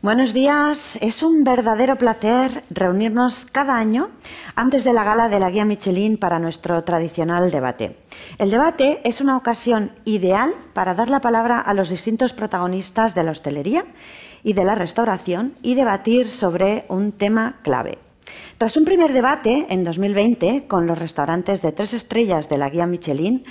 Buenos días, es un verdadero placer reunirnos cada año antes de la gala de la Guía Michelin para nuestro tradicional debate. El debate es una ocasión ideal para dar la palabra a los distintos protagonistas de la hostelería y de la restauración y debatir sobre un tema clave. Tras un primer debate en 2020 con los restaurantes de tres estrellas de la Guía Michelin,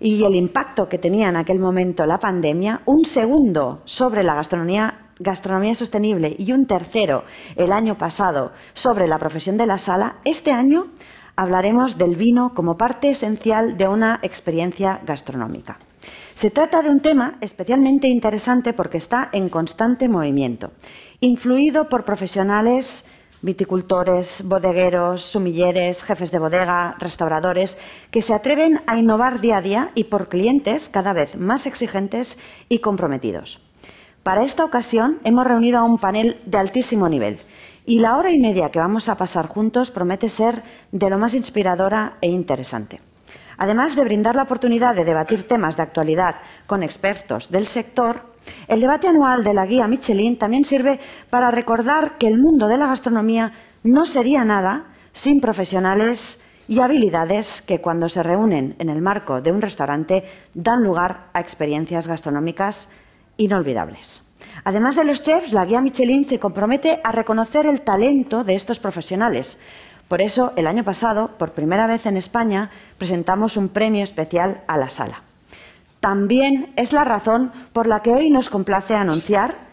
y el impacto que tenía en aquel momento la pandemia, un segundo sobre la gastronomía gastronomía sostenible y un tercero el año pasado sobre la profesión de la sala, este año hablaremos del vino como parte esencial de una experiencia gastronómica. Se trata de un tema especialmente interesante porque está en constante movimiento, influido por profesionales viticultores, bodegueros, sumilleres, jefes de bodega, restauradores, que se atreven a innovar día a día y por clientes cada vez más exigentes y comprometidos. Para esta ocasión hemos reunido a un panel de altísimo nivel y la hora y media que vamos a pasar juntos promete ser de lo más inspiradora e interesante. Además de brindar la oportunidad de debatir temas de actualidad con expertos del sector, el debate anual de la guía Michelin también sirve para recordar que el mundo de la gastronomía no sería nada sin profesionales y habilidades que cuando se reúnen en el marco de un restaurante dan lugar a experiencias gastronómicas inolvidables. Además de los chefs, la guía Michelin se compromete a reconocer el talento de estos profesionales. Por eso, el año pasado, por primera vez en España, presentamos un premio especial a la sala. También es la razón por la que hoy nos complace anunciar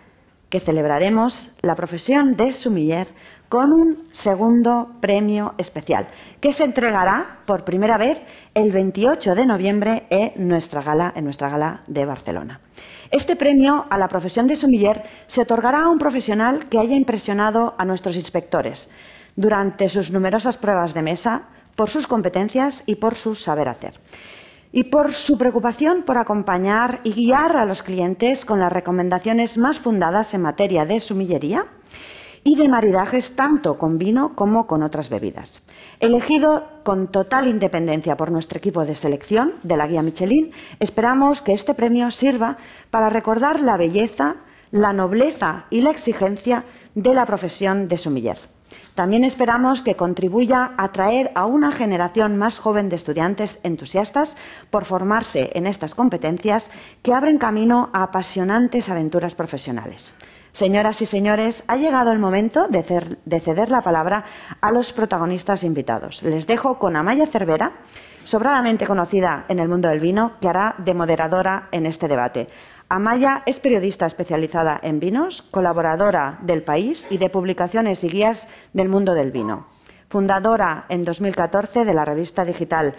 que celebraremos la profesión de sumiller con un segundo premio especial, que se entregará por primera vez el 28 de noviembre en nuestra gala, en nuestra gala de Barcelona. Este premio a la profesión de sumiller se otorgará a un profesional que haya impresionado a nuestros inspectores durante sus numerosas pruebas de mesa, por sus competencias y por su saber hacer. Y por su preocupación por acompañar y guiar a los clientes con las recomendaciones más fundadas en materia de sumillería y de maridajes tanto con vino como con otras bebidas. Elegido con total independencia por nuestro equipo de selección de la guía Michelin, esperamos que este premio sirva para recordar la belleza, la nobleza y la exigencia de la profesión de sumiller. También esperamos que contribuya a atraer a una generación más joven de estudiantes entusiastas por formarse en estas competencias que abren camino a apasionantes aventuras profesionales. Señoras y señores, ha llegado el momento de, ceder la palabra a los protagonistas invitados. Les dejo con Amaya Cervera, sobradamente conocida en el mundo del vino, que hará de moderadora en este debate. Amaya es periodista especializada en vinos, colaboradora del país y de publicaciones y guías del mundo del vino. Fundadora en 2014 de la revista digital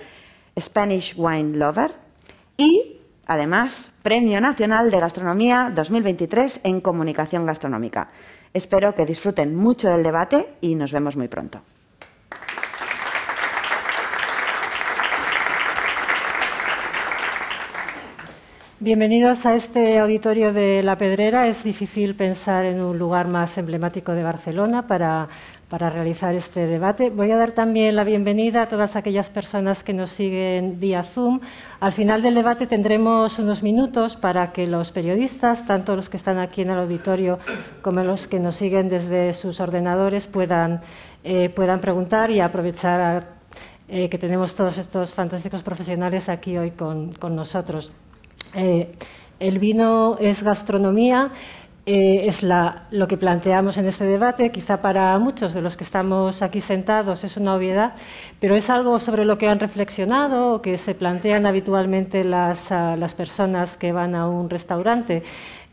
Spanish Wine Lover y Además, Premio Nacional de Gastronomía 2023 en Comunicación Gastronómica. Espero que disfruten mucho del debate y nos vemos muy pronto. Bienvenidos a este auditorio de La Pedrera. Es difícil pensar en un lugar más emblemático de Barcelona para para realizar este debate. Voy a dar también la bienvenida a todas aquellas personas que nos siguen vía Zoom. Al final del debate tendremos unos minutos para que los periodistas, tanto los que están aquí en el auditorio como los que nos siguen desde sus ordenadores, puedan, eh, puedan preguntar y aprovechar eh, que tenemos todos estos fantásticos profesionales aquí hoy con, con nosotros. Eh, el vino es gastronomía. Eh, es la, lo que planteamos en este debate. Quizá para muchos de los que estamos aquí sentados es una obviedad, pero es algo sobre lo que han reflexionado o que se plantean habitualmente las ah, personas que van a un restaurante.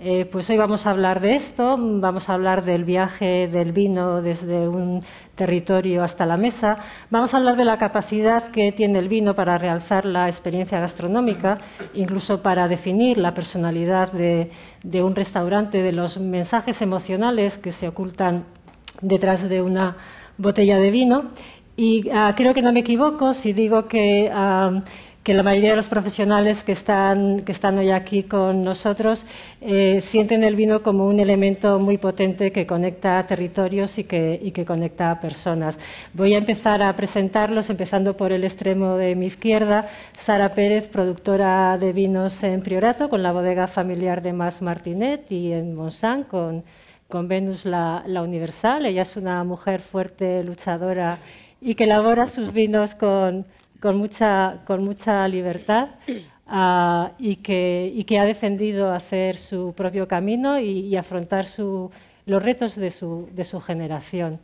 Eh, pues hoy vamos a hablar de esto, vamos a hablar del viaje del vino desde un territorio hasta la mesa, vamos a hablar de la capacidad que tiene el vino para realzar la experiencia gastronómica, incluso para definir la personalidad de, un restaurante, de los mensajes emocionales que se ocultan detrás de una botella de vino. Y ah, creo que no me equivoco si digo que... Ah, que la mayoría de los profesionales que están, que están hoy aquí con nosotros eh, sienten el vino como un elemento muy potente que conecta territorios y que, que conecta personas. Voy a empezar a presentarlos, empezando por el extremo de mi izquierda, Sara Pérez, productora de vinos en Priorato, con la bodega familiar de Mas Martinet y en Monsanto, con, con Venus la Universal. Ella es una mujer fuerte, luchadora y que elabora sus vinos con con mucha, libertad ah, y, que, ha defendido hacer su propio camino y, afrontar los retos de su, generación.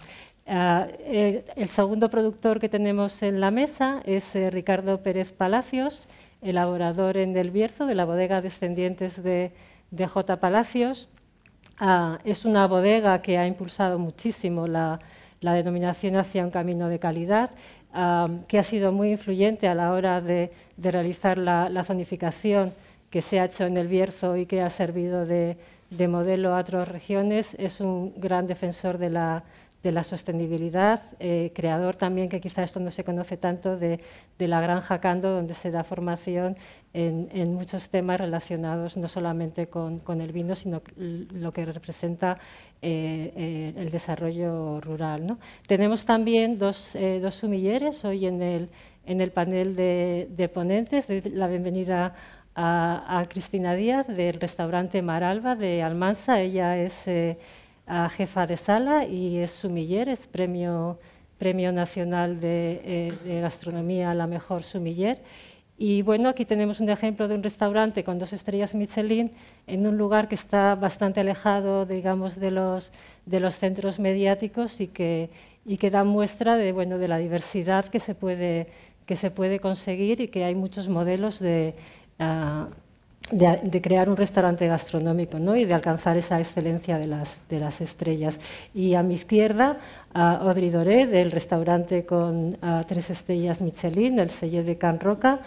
Ah, el, segundo productor que tenemos en la mesa es eh, Ricardo Pérez Palacios, elaborador en Del Bierzo, de la bodega Descendientes de, J. Palacios. Ah, es una bodega que ha impulsado muchísimo la, la denominación hacia un camino de calidad que ha sido muy influyente a la hora de, realizar la, zonificación que se ha hecho en el Bierzo y que ha servido de, de modelo a otras regiones, es un gran defensor de la, de la sostenibilidad, eh, creador también, que quizá esto no se conoce tanto, de, la granja Cando, donde se da formación en, muchos temas relacionados no solamente con, el vino, sino lo que representa eh, eh, el desarrollo rural. ¿no? Tenemos también dos, dos, sumilleres hoy en el, en el panel de, ponentes, la bienvenida a, a, Cristina Díaz del restaurante Maralba de Almansa, ella es jefa de sala y es sumiller, es premio, premio nacional eh, de, gastronomía la mejor sumiller. Y bueno, aquí tenemos un ejemplo de un restaurante con dos estrellas Michelin en un lugar que está bastante alejado, digamos, de los, de los centros mediáticos y que, y que da muestra de, bueno, de la diversidad que se, puede, que se puede conseguir y que hay muchos modelos de, ah, de, crear un restaurante gastronómico ¿no? y de alcanzar esa excelencia de las, de las estrellas. Y a mi izquierda, odridoré Audrey Doré, del restaurante con tres estrellas Michelin, el sello de Can Roca.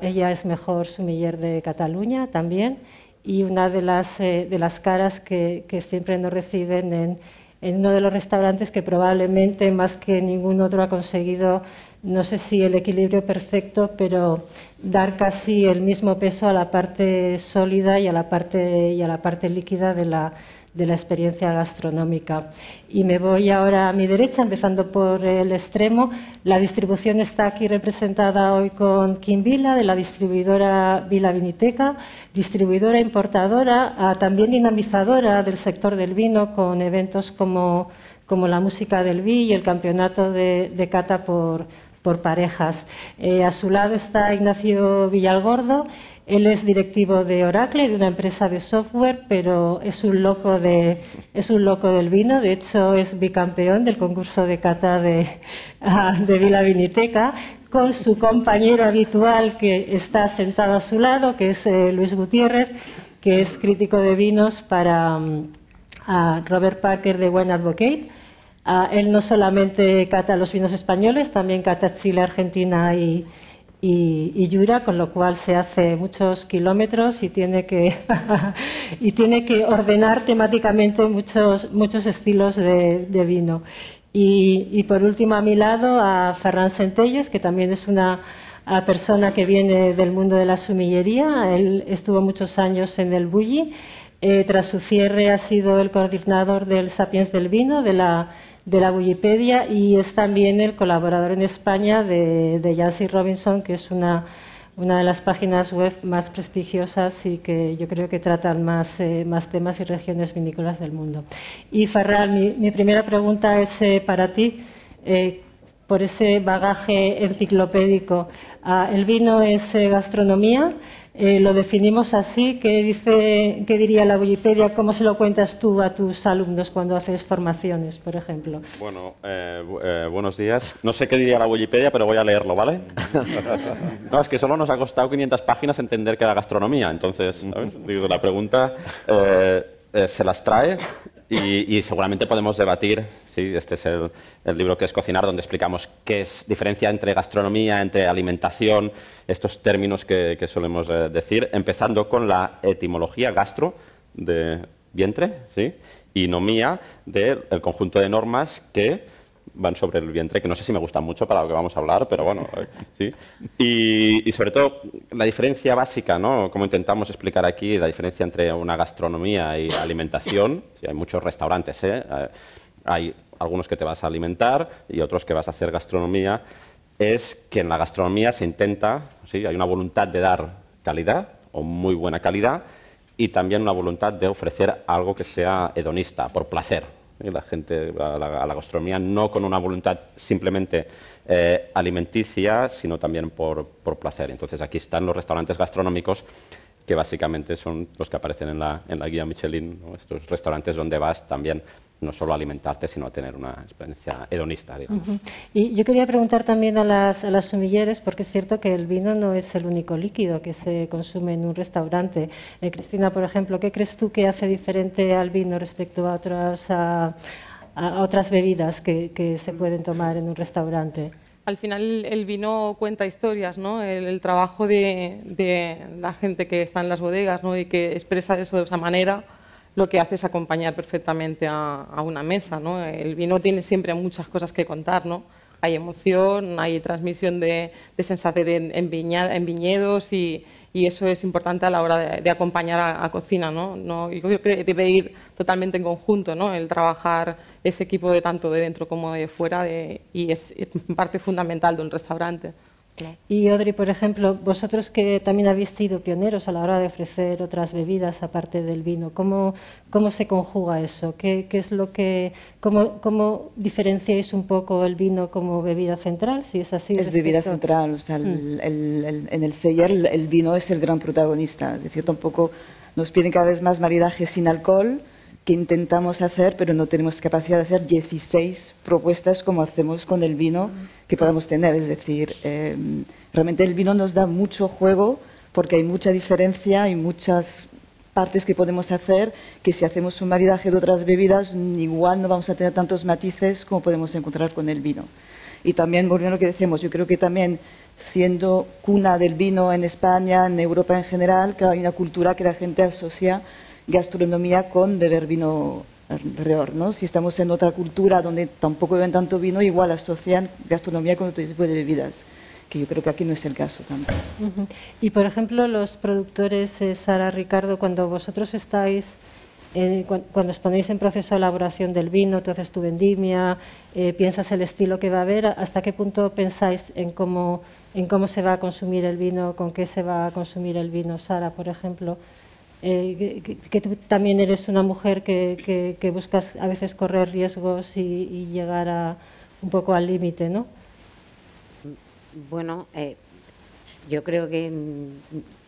ella es mejor sumiller de Cataluña también y una de las, eh, de las caras que, siempre nos reciben en uno de los restaurantes que probablemente más que ningún otro ha conseguido no sé si el equilibrio perfecto, pero dar casi el mismo peso a la parte sólida y a la parte, y a la parte líquida de la, experiencia gastronómica. Y me voy ahora a mi derecha, empezando por el extremo. La distribución está aquí representada hoy con Kim Vila, de la distribuidora Vila Viniteca, distribuidora importadora, ah, también dinamizadora del sector del vino con eventos como, la música del vi y el campeonato de cata por por parejas. Eh, a su lado está Ignacio Villalgordo. Él es directivo de Oracle, de una empresa de software, pero es un loco, de, es un loco del vino. De hecho, es bicampeón del concurso de cata de, ah, de Vila Viniteca, con su compañero habitual que está sentado a su lado, que es eh, Luis Gutiérrez, que es crítico de vinos para mm, Robert Parker de Wine Advocate Ah, él no solamente cata los vinos españoles, también cata Chile, Argentina y, y, Yura, con lo cual se hace muchos kilómetros y tiene que, y tiene que ordenar temáticamente muchos, muchos estilos de, vino. Y, por último a mi lado a Ferran Centelles, que también es una persona que viene del mundo de la sumillería. Él estuvo muchos años en el Bulli. Eh, tras su cierre ha sido el coordinador del Sapiens del Vino de la de la Wikipedia y es también el colaborador en España de, de Yancy Robinson, que es una, una de las páginas web más prestigiosas y que yo creo que tratan más, eh, más temas y regiones vinícolas del mundo. Y Farral, mi, primera pregunta es eh, para ti, eh, por ese bagaje enciclopédico. Ah, ¿El vino es gastronomía? Eh, lo definimos así, ¿qué, dice, diría la Wikipedia? ¿Cómo se lo cuentas tú a tus alumnos cuando haces formaciones, por ejemplo? Bueno, eh, eh, buenos días. No sé qué diría la Wikipedia, pero voy a leerlo, ¿vale? no, es que solo nos ha costado 500 páginas entender qué era gastronomía, entonces ¿sabes? la pregunta se las trae y, seguramente podemos debatir, ¿sí? este es el, libro que es Cocinar, donde explicamos qué es diferencia entre gastronomía, entre alimentación, estos términos que, solemos eh, decir, empezando con la etimología gastro de vientre ¿sí? y nomía del conjunto de normas que van sobre el vientre, que no sé si me gustan mucho para lo que vamos a hablar, pero bueno, eh, sí. Y, sobre todo, la diferencia básica, ¿no? Como intentamos explicar aquí, la diferencia entre una gastronomía y alimentación. si hay muchos restaurantes, ¿eh? ¿eh? Hay algunos que te vas a alimentar y otros que vas a hacer gastronomía. Es que en la gastronomía se intenta, ¿sí? Hay una voluntad de dar calidad o muy buena calidad y también una voluntad de ofrecer algo que sea hedonista, por placer la gente a la, a la, gastronomía no con una voluntad simplemente eh, alimenticia, sino también por, placer. Entonces aquí están los restaurantes gastronómicos que básicamente son los que aparecen en la, en la guía Michelin, estos restaurantes donde vas también no solo alimentarte, sino tener una experiencia hedonista. Y yo quería preguntar también a las, a las sumilleres, porque es cierto que el vino no es el único líquido que se consume en un restaurante. Eh, Cristina, por ejemplo, ¿qué crees tú que hace diferente al vino respecto a otras, a, otras bebidas que, que se pueden tomar en un restaurante? al final el vino cuenta historias, ¿no? el, trabajo de, de, la gente que está en las bodegas ¿no? y que expresa eso de esa manera lo que hace es acompañar perfectamente a, una mesa. ¿no? El vino tiene siempre muchas cosas que contar. ¿no? Hay emoción, hay transmisión de, sensatez en, en, viñedos y, eso es importante a la hora de, acompañar a, cocina. ¿no? yo creo que debe ir totalmente en conjunto ¿no? el trabajar ese equipo de tanto de dentro como de fuera y es parte fundamental de un restaurante. Y Audrey, por ejemplo, vosotros que también habéis sido pioneros a la hora de ofrecer otras bebidas aparte del vino, ¿cómo, se conjuga eso? ¿Qué, qué es lo que, cómo, cómo, diferenciáis un poco el vino como bebida central, si es así? Es bebida central, hmm. en el Seller el, vino es el gran protagonista, es un tampoco nos piden cada vez más maridajes sin alcohol, que intentamos hacer, pero no tenemos capacidad de hacer 16 propuestas como hacemos con el vino que podemos tener. Es decir, em, realmente el vino nos da mucho juego porque hay mucha diferencia y muchas partes que podemos hacer que si hacemos un maridaje de otras bebidas igual no vamos a tener tantos matices como podemos encontrar con el vino. Y también, volviendo a lo que decimos yo creo que también siendo cuna del vino en España, en Europa en general, que hay una cultura que la gente asocia gastronomía con beber vino alrededor, ¿no? Si estamos en otra cultura donde tampoco beben tanto vino, igual asocian gastronomía con otro tipo de bebidas, que yo creo que aquí no es el caso tampoco. Y por ejemplo, los productores, eh, Sara, Ricardo, cuando vosotros estáis, eh, cuando os ponéis en proceso de elaboración del vino, tú haces tu vendimia, eh, piensas el estilo que va a haber, ¿hasta qué punto pensáis en cómo, en cómo se va a consumir el vino, con qué se va a consumir el vino, Sara, por ejemplo? Eh, que, tú también eres una mujer que, buscas a veces correr riesgos y, llegar a, un poco al límite, ¿no? Bueno, eh, yo creo que,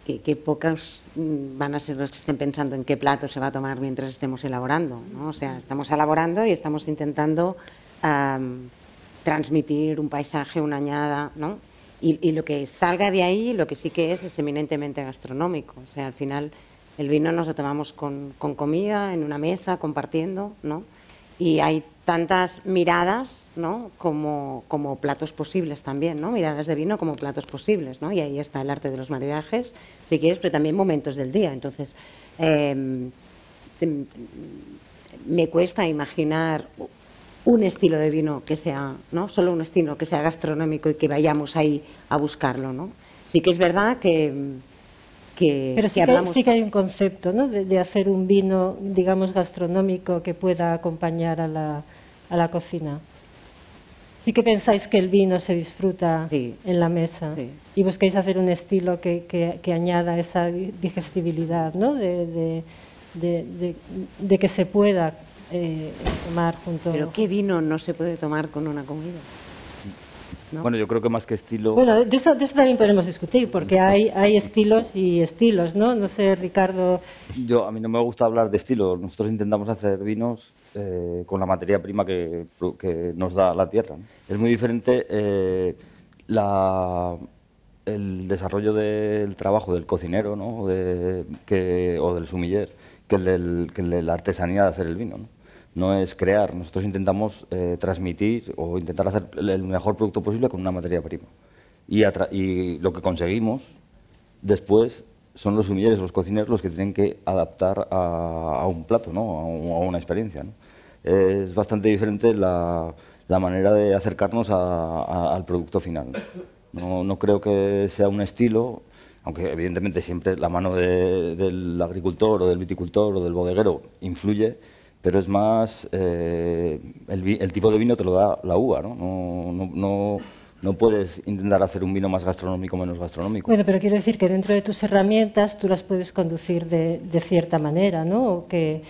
que, pocas mm, van a ser los que estén pensando en qué plato se va a tomar mientras estemos elaborando, ¿no? O sea, estamos elaborando y estamos intentando transmitir un paisaje, una añada, ¿no? Y, y, lo que salga de ahí, lo que sí que es, es eminentemente gastronómico. O sea, al final el vino nos lo tomamos con, comida, en una mesa, compartiendo, ¿no? Y hay tantas miradas ¿no? como, como platos posibles también, ¿no? miradas de vino como platos posibles. ¿no? Y ahí está el arte de los maridajes, si quieres, pero también momentos del día. Entonces, em, em, me cuesta imaginar un estilo de vino que sea, ¿no? solo un estilo que sea gastronómico y que vayamos ahí a buscarlo. ¿no? Sí que es verdad que pero sí que, hay un concepto ¿no? de, hacer un vino, digamos, gastronómico que pueda acompañar a la, a la cocina. Sí que pensáis que el vino se disfruta en la mesa y busquéis hacer un estilo que, que, añada esa digestibilidad, ¿no? de, de, que se pueda eh, tomar junto. Pero ¿qué vino no se puede tomar con una comida? Bueno, yo creo que más que estilo... Bueno, de eso, también podemos discutir, porque hay, estilos y estilos, ¿no? No sé, Ricardo... Yo, a mí no me gusta hablar de estilo. Nosotros intentamos hacer vinos eh, con la materia prima que, nos da la tierra. Es muy diferente eh, el desarrollo del trabajo del cocinero ¿no? o del sumiller que el, que el de la artesanía de hacer el vino. ¿no? no es crear. Nosotros intentamos eh, transmitir o intentar hacer el mejor producto posible con una materia prima. Y, lo que conseguimos después son los humilleres, los cocineros, los que tienen que adaptar a, un plato, ¿no? a, una experiencia. Es bastante diferente la, manera de acercarnos al producto final. No, creo que sea un estilo, aunque evidentemente siempre la mano del agricultor o del viticultor o del bodeguero influye, pero es más, eh, el, tipo de vino te lo da la uva, ¿no? no, puedes intentar hacer un vino más gastronómico o menos gastronómico. Bueno, pero quiero decir que dentro de tus herramientas tú las puedes conducir de, cierta manera, ¿no? Eh,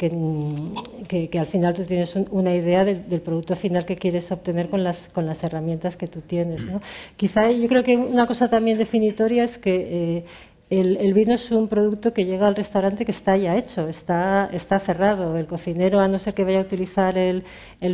mm, que, al final tú tienes una idea del, producto final que quieres obtener con las, herramientas que tú tienes, ¿no? Mm. Quizá yo creo que una cosa también definitoria es que... Eh, el, vino es un producto que llega al restaurante que está ya hecho, está, está cerrado. El cocinero, a no ser que vaya a utilizar el,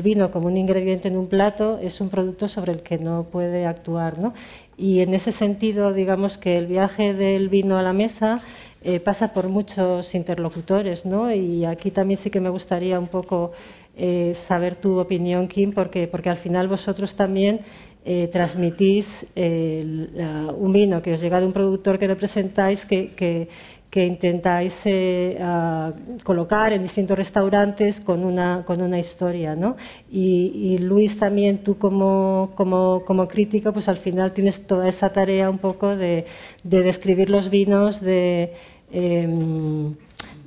vino como un ingrediente en un plato, es un producto sobre el que no puede actuar. ¿no? Y en ese sentido, digamos que el viaje del vino a la mesa eh, pasa por muchos interlocutores. ¿no? Y aquí también sí que me gustaría un poco eh, saber tu opinión, Kim, porque, porque al final vosotros también eh, transmitís eh, un vino que os llega de un productor que representáis, que, que, intentáis eh, colocar en distintos restaurantes con una, con una historia. ¿no? Y, Luis, también tú como, como, como crítico, pues al final tienes toda esa tarea un poco de, de describir los vinos, de... Em,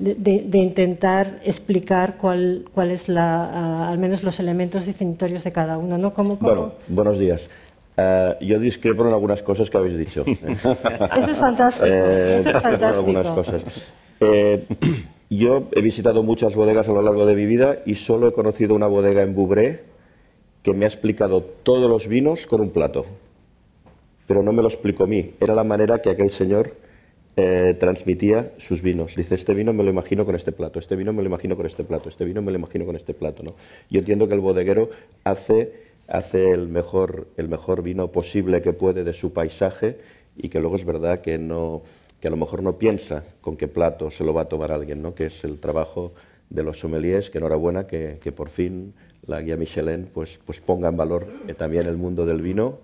de, intentar explicar cuál, cuál la, ah, al menos los elementos definitorios de cada uno. ¿no? Bueno, buenos días. Eh, yo discrepo en algunas cosas que habéis dicho. Eso es fantástico. Eh, algunas cosas. Eh, yo he visitado muchas bodegas a lo largo de mi vida y solo he conocido una bodega en Bubré que me ha explicado todos los vinos con un plato. Pero no me lo explicó a mí. Era la manera que aquel señor eh, transmitía sus vinos. Dice, este vino me lo imagino con este plato, este vino me lo imagino con este plato, este vino me lo imagino con este plato. ¿no? Yo entiendo que el bodeguero hace, hace el, mejor, el mejor vino posible que puede de su paisaje y que luego es verdad que, que a lo mejor no piensa con qué plato se lo va a tomar alguien, ¿no? que es el trabajo de los sommeliers, que enhorabuena que, por fin la guía Michelin pues, pues ponga en valor eh, también el mundo del vino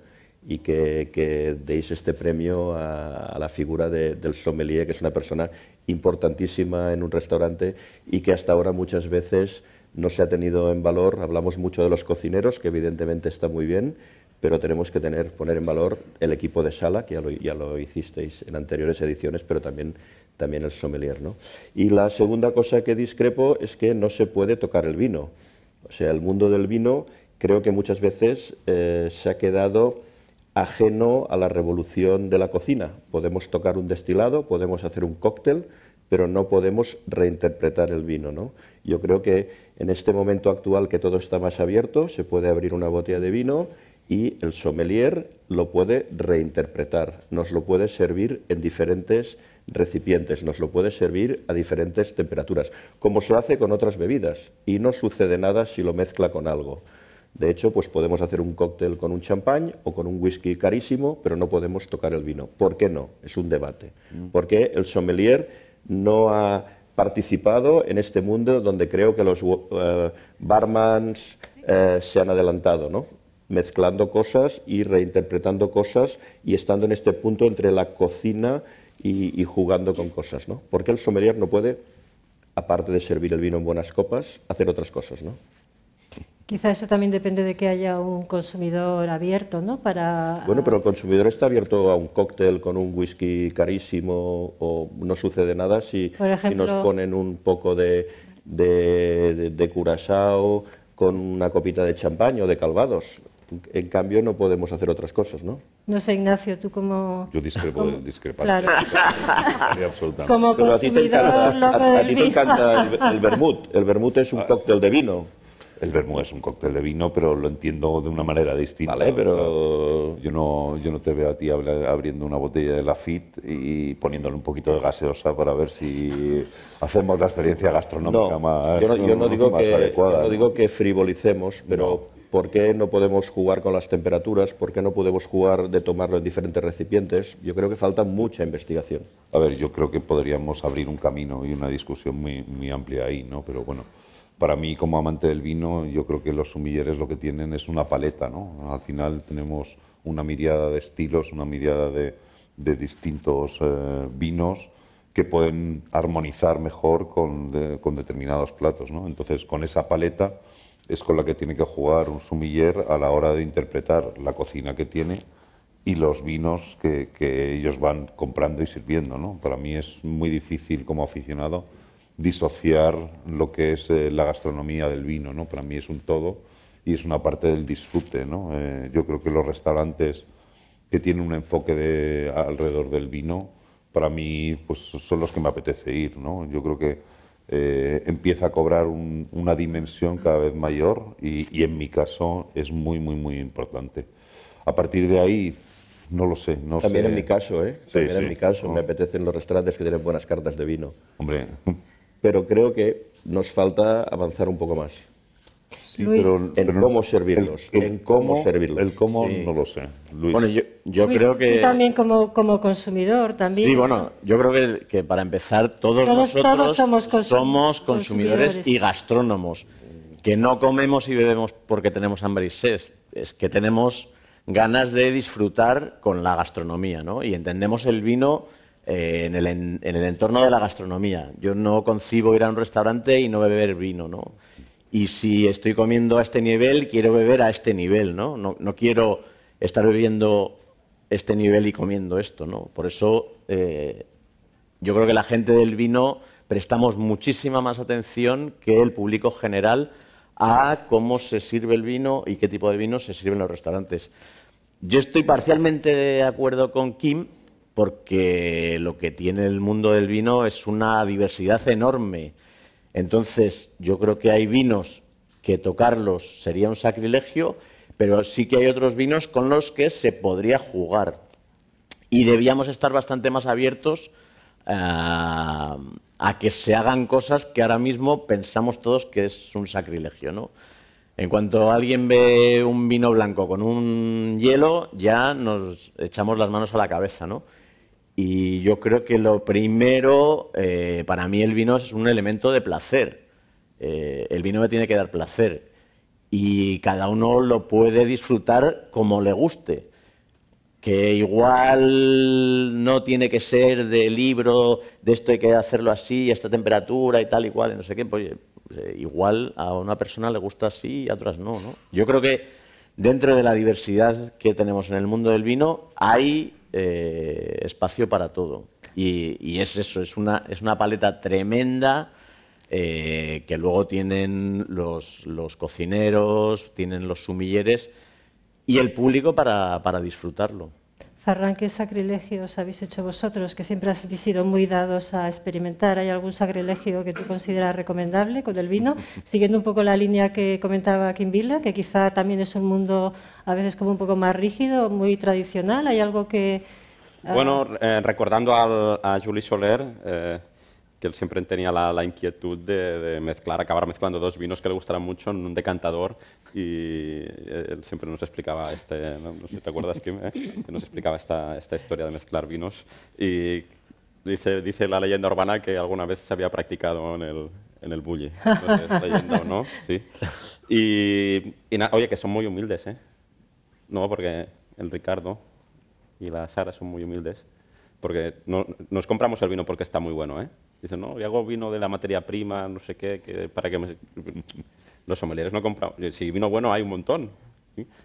y que, deis este premio a, la figura del sommelier, que es una persona importantísima en un restaurante y que hasta ahora muchas veces no se ha tenido en valor. Hablamos mucho de los cocineros, que evidentemente está muy bien, pero tenemos que tener, poner en valor el equipo de sala, que ya lo, ya lo hicisteis en anteriores ediciones, pero también, también el sommelier. ¿no? Y la segunda cosa que discrepo es que no se puede tocar el vino. O sea, el mundo del vino creo que muchas veces eh, se ha quedado ajeno a la revolución de la cocina. Podemos tocar un destilado, podemos hacer un cóctel, pero no podemos reinterpretar el vino. ¿no? Yo creo que en este momento actual que todo está más abierto, se puede abrir una botella de vino y el sommelier lo puede reinterpretar, nos lo puede servir en diferentes recipientes, nos lo puede servir a diferentes temperaturas, como se hace con otras bebidas, y no sucede nada si lo mezcla con algo. De hecho, pues podemos hacer un cóctel con un champán o con un whisky carísimo, pero no podemos tocar el vino. ¿Por qué no? Es un debate. Mm. Porque el sommelier no ha participado en este mundo donde creo que los eh, barmans eh, se han adelantado, ¿no? mezclando cosas y reinterpretando cosas y estando en este punto entre la cocina y, y jugando con cosas, ¿no? Porque el sommelier no puede, aparte de servir el vino en buenas copas, hacer otras cosas, ¿no? Quizá eso también depende de que haya un consumidor abierto, ¿no? Para... Bueno, pero el consumidor está abierto a un cóctel con un whisky carísimo o no sucede nada si, nos ponen un poco de, de, con una copita de champaño o de calvados. En cambio, no podemos hacer otras cosas, ¿no? No sé, Ignacio, tú como... Yo discrepo de discrepar. Claro. Absolutamente. Como Pero a ti te encanta, a, ti te encanta el, el El vermut es un ah. cóctel de vino. El vermú es un cóctel de vino, pero lo entiendo de una manera distinta. Vale, pero yo no, yo no te veo a ti abriendo una botella de Lafitte y poniéndole un poquito de gaseosa para ver si hacemos la experiencia gastronómica más, adecuada. Yo no digo que frivolicemos, pero ¿por qué no podemos jugar con las temperaturas? ¿Por qué no podemos jugar de tomarlo en diferentes recipientes? Yo creo que falta mucha investigación. A ver, yo creo que podríamos abrir un camino y una discusión muy amplia ahí, ¿no? Pero bueno para mí como amante del vino, yo creo que los sumilleres lo que tienen es una paleta, ¿no? Al final tenemos una mirada de estilos, una mirada de, distintos eh, vinos que pueden armonizar mejor con, determinados platos, ¿no? Entonces, con esa paleta es con la que tiene que jugar un sumiller a la hora de interpretar la cocina que tiene y los vinos que, ellos van comprando y sirviendo, ¿no? Para mí es muy difícil como aficionado disociar lo que es eh, la gastronomía del vino, ¿no? Para mí es un todo y es una parte del disfrute, eh, yo creo que los restaurantes que tienen un enfoque de, alrededor del vino, para mí pues, son los que me apetece ir, ¿no? Yo creo que eh, empieza a cobrar una dimensión cada vez mayor y, en mi caso es muy, muy, muy importante. A partir de ahí, no lo sé. También en mi caso, en mi caso, me apetecen los restaurantes que tienen buenas cartas de vino. Hombre, pero creo que nos falta avanzar un poco más. Sí, Luis, pero, en cómo servirlos, en cómo, servirlos. El cómo no lo sé. Luis. Bueno, yo, creo que... Tú también como, como consumidor también. Sí, bueno, yo creo que, para empezar todos, nosotros somos, consumidores, y gastrónomos, que no comemos y bebemos porque tenemos hambre y sed, es que tenemos ganas de disfrutar con la gastronomía, ¿no? Y entendemos el vino eh, en, el, en, el, entorno de la gastronomía. Yo no concibo ir a un restaurante y no beber vino, ¿no? Y si estoy comiendo a este nivel, quiero beber a este nivel, ¿no? No, quiero estar bebiendo este nivel y comiendo esto, ¿no? Por eso eh, yo creo que la gente del vino prestamos muchísima más atención que el público general a cómo se sirve el vino y qué tipo de vino se sirve en los restaurantes. Yo estoy parcialmente de acuerdo con Kim porque lo que tiene el mundo del vino es una diversidad enorme. Entonces, yo creo que hay vinos que tocarlos sería un sacrilegio, pero sí que hay otros vinos con los que se podría jugar. Y debíamos estar bastante más abiertos ah, a, que se hagan cosas que ahora mismo pensamos todos que es un sacrilegio, ¿no? En cuanto alguien ve un vino blanco con un hielo, ya nos echamos las manos a la cabeza, ¿no? Y yo creo que lo primero, eh, para mí el vino es un elemento de placer. Eh, el vino me tiene que dar placer. Y cada uno lo puede disfrutar como le guste. Que igual no tiene que ser de libro, de esto hay que hacerlo así, a esta temperatura y tal y cual, y no sé qué. Pues, eh, igual a una persona le gusta así y a otras no, ¿no? Yo creo que dentro de la diversidad que tenemos en el mundo del vino hay eh, espacio para todo. Y, es eso, es una, es una paleta tremenda eh, que luego tienen los, los, cocineros, tienen los sumilleres y el público para, para disfrutarlo arranques sacrilegios habéis hecho vosotros, que siempre habéis sido muy dados a experimentar? ¿Hay algún sacrilegio que tú consideras recomendable con el vino? Siguiendo un poco la línea que comentaba Kim Villa, que quizá también es un mundo a veces como un poco más rígido, muy tradicional. ¿Hay algo que...? Ah, bueno, eh, recordando a Julie Soler... Eh, que él siempre tenía la, inquietud de, mezclar, acabar mezclando dos vinos que le gustaran mucho en un decantador y eh, él siempre nos explicaba, este, no, sé si te acuerdas, eh, que nos explicaba esta, historia de mezclar vinos y dice, dice la leyenda urbana que alguna vez se había practicado en el, en sí. Y, oye, que son muy humildes, ¿eh? No, porque el Ricardo y la Sara son muy humildes, porque no, nos compramos el vino porque está muy bueno, ¿eh? Dicen, no, yo hago vino de la materia prima, no sé qué, para que los sommeliers no compramos. Si vino bueno hay un montón,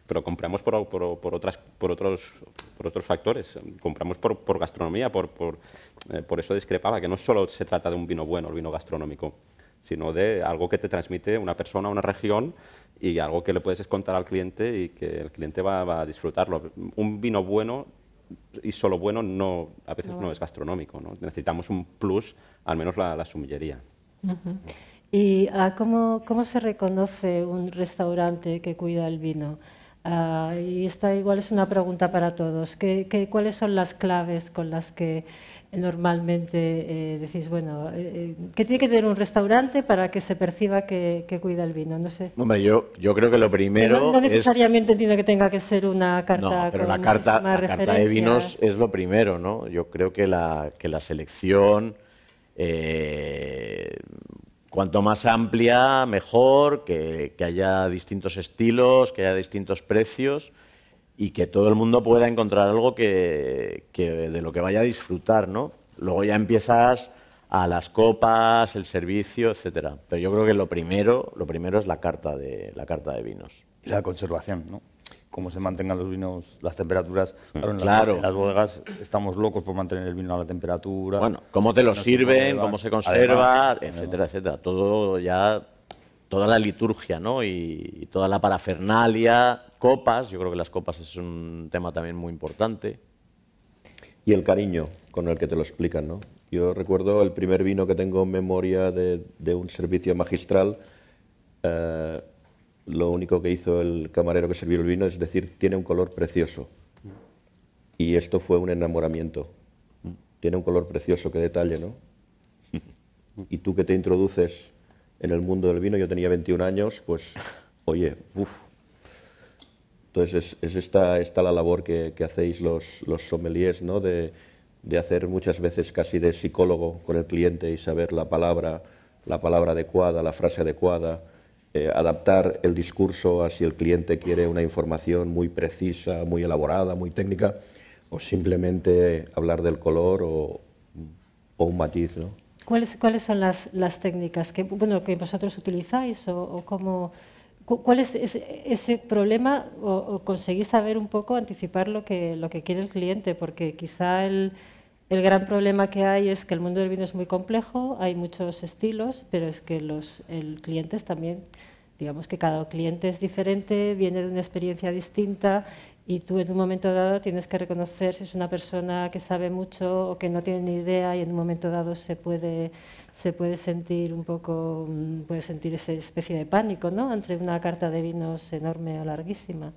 pero compramos por, por, otras, por, otros, por otros factores. Compramos por, gastronomía, por, eh, por, eso discrepaba, que no solo se trata de un vino bueno, el vino gastronómico, sino de algo que te transmite una persona, una región y algo que le puedes contar al cliente y que el cliente va a disfrutarlo. Un vino bueno y solo bueno no, a veces no, es gastronómico. ¿no? Necesitamos un plus, al menos la, sumillería. ¿Y ah, ¿cómo, se reconoce un restaurante que cuida el vino? Ah, y esta igual es una pregunta para todos. qué, cuáles son las claves con las que eh, normalmente eh, decís, bueno, eh, ¿qué tiene que tener un restaurante para que se perciba que, cuida el vino? No sé. Hombre, yo, yo creo que lo primero. No, no, necesariamente entiendo que tenga que ser una carta. la, carta, de vinos es lo primero, ¿no? Yo creo que la, que la selección. cuanto más amplia, mejor, que, que haya distintos estilos, que haya distintos precios y que todo el mundo pueda encontrar algo que, de lo que vaya a disfrutar, ¿no? Luego ya empiezas a las copas, el servicio, etcétera. Pero yo creo que lo primero, lo primero es la carta de la carta de vinos. Y la conservación, ¿no? Cómo se mantengan los vinos, las temperaturas. Mm, claro, en Las, bodegas estamos locos por mantener el vino a la temperatura. Bueno, cómo te lo sirven, cómo se conserva, etcétera, etcétera. Todo ya, toda la liturgia, ¿no? y toda la parafernalia copas, yo creo que las copas es un tema también muy importante. Y el cariño con el que te lo explican, ¿no? Yo recuerdo el primer vino que tengo en memoria de, un servicio magistral. Eh, lo único que hizo el camarero que sirvió el vino es decir, tiene un color precioso. Y esto fue un enamoramiento. Tiene un color precioso, qué detalle, ¿no? Y tú que te introduces en el mundo del vino, yo tenía 21 años, pues, oye, uff, entonces, es, esta, la labor que, hacéis los, sommeliers, ¿no? de, hacer muchas veces casi de psicólogo con el cliente y saber la palabra, la palabra adecuada, la frase adecuada, eh, adaptar el discurso a si el cliente quiere una información muy precisa, muy elaborada, muy técnica, o simplemente hablar del color o, un matiz, ¿Cuáles, son las, técnicas que, bueno, que vosotros utilizáis o cómo, ¿Cuál es ese, problema o, conseguís saber un poco, anticipar lo que, lo que quiere el cliente? Porque quizá el, el, gran problema que hay es que el mundo del vino es muy complejo, hay muchos estilos, pero es que los el clientes también, digamos que cada cliente es diferente, viene de una experiencia distinta y tú en un momento dado tienes que reconocer si es una persona que sabe mucho o que no tiene ni idea y en un momento dado se puede, se puede sentir un poco, mm, puede sentir esa especie de pánico, ¿no? Entre una carta de vinos enorme o larguísima.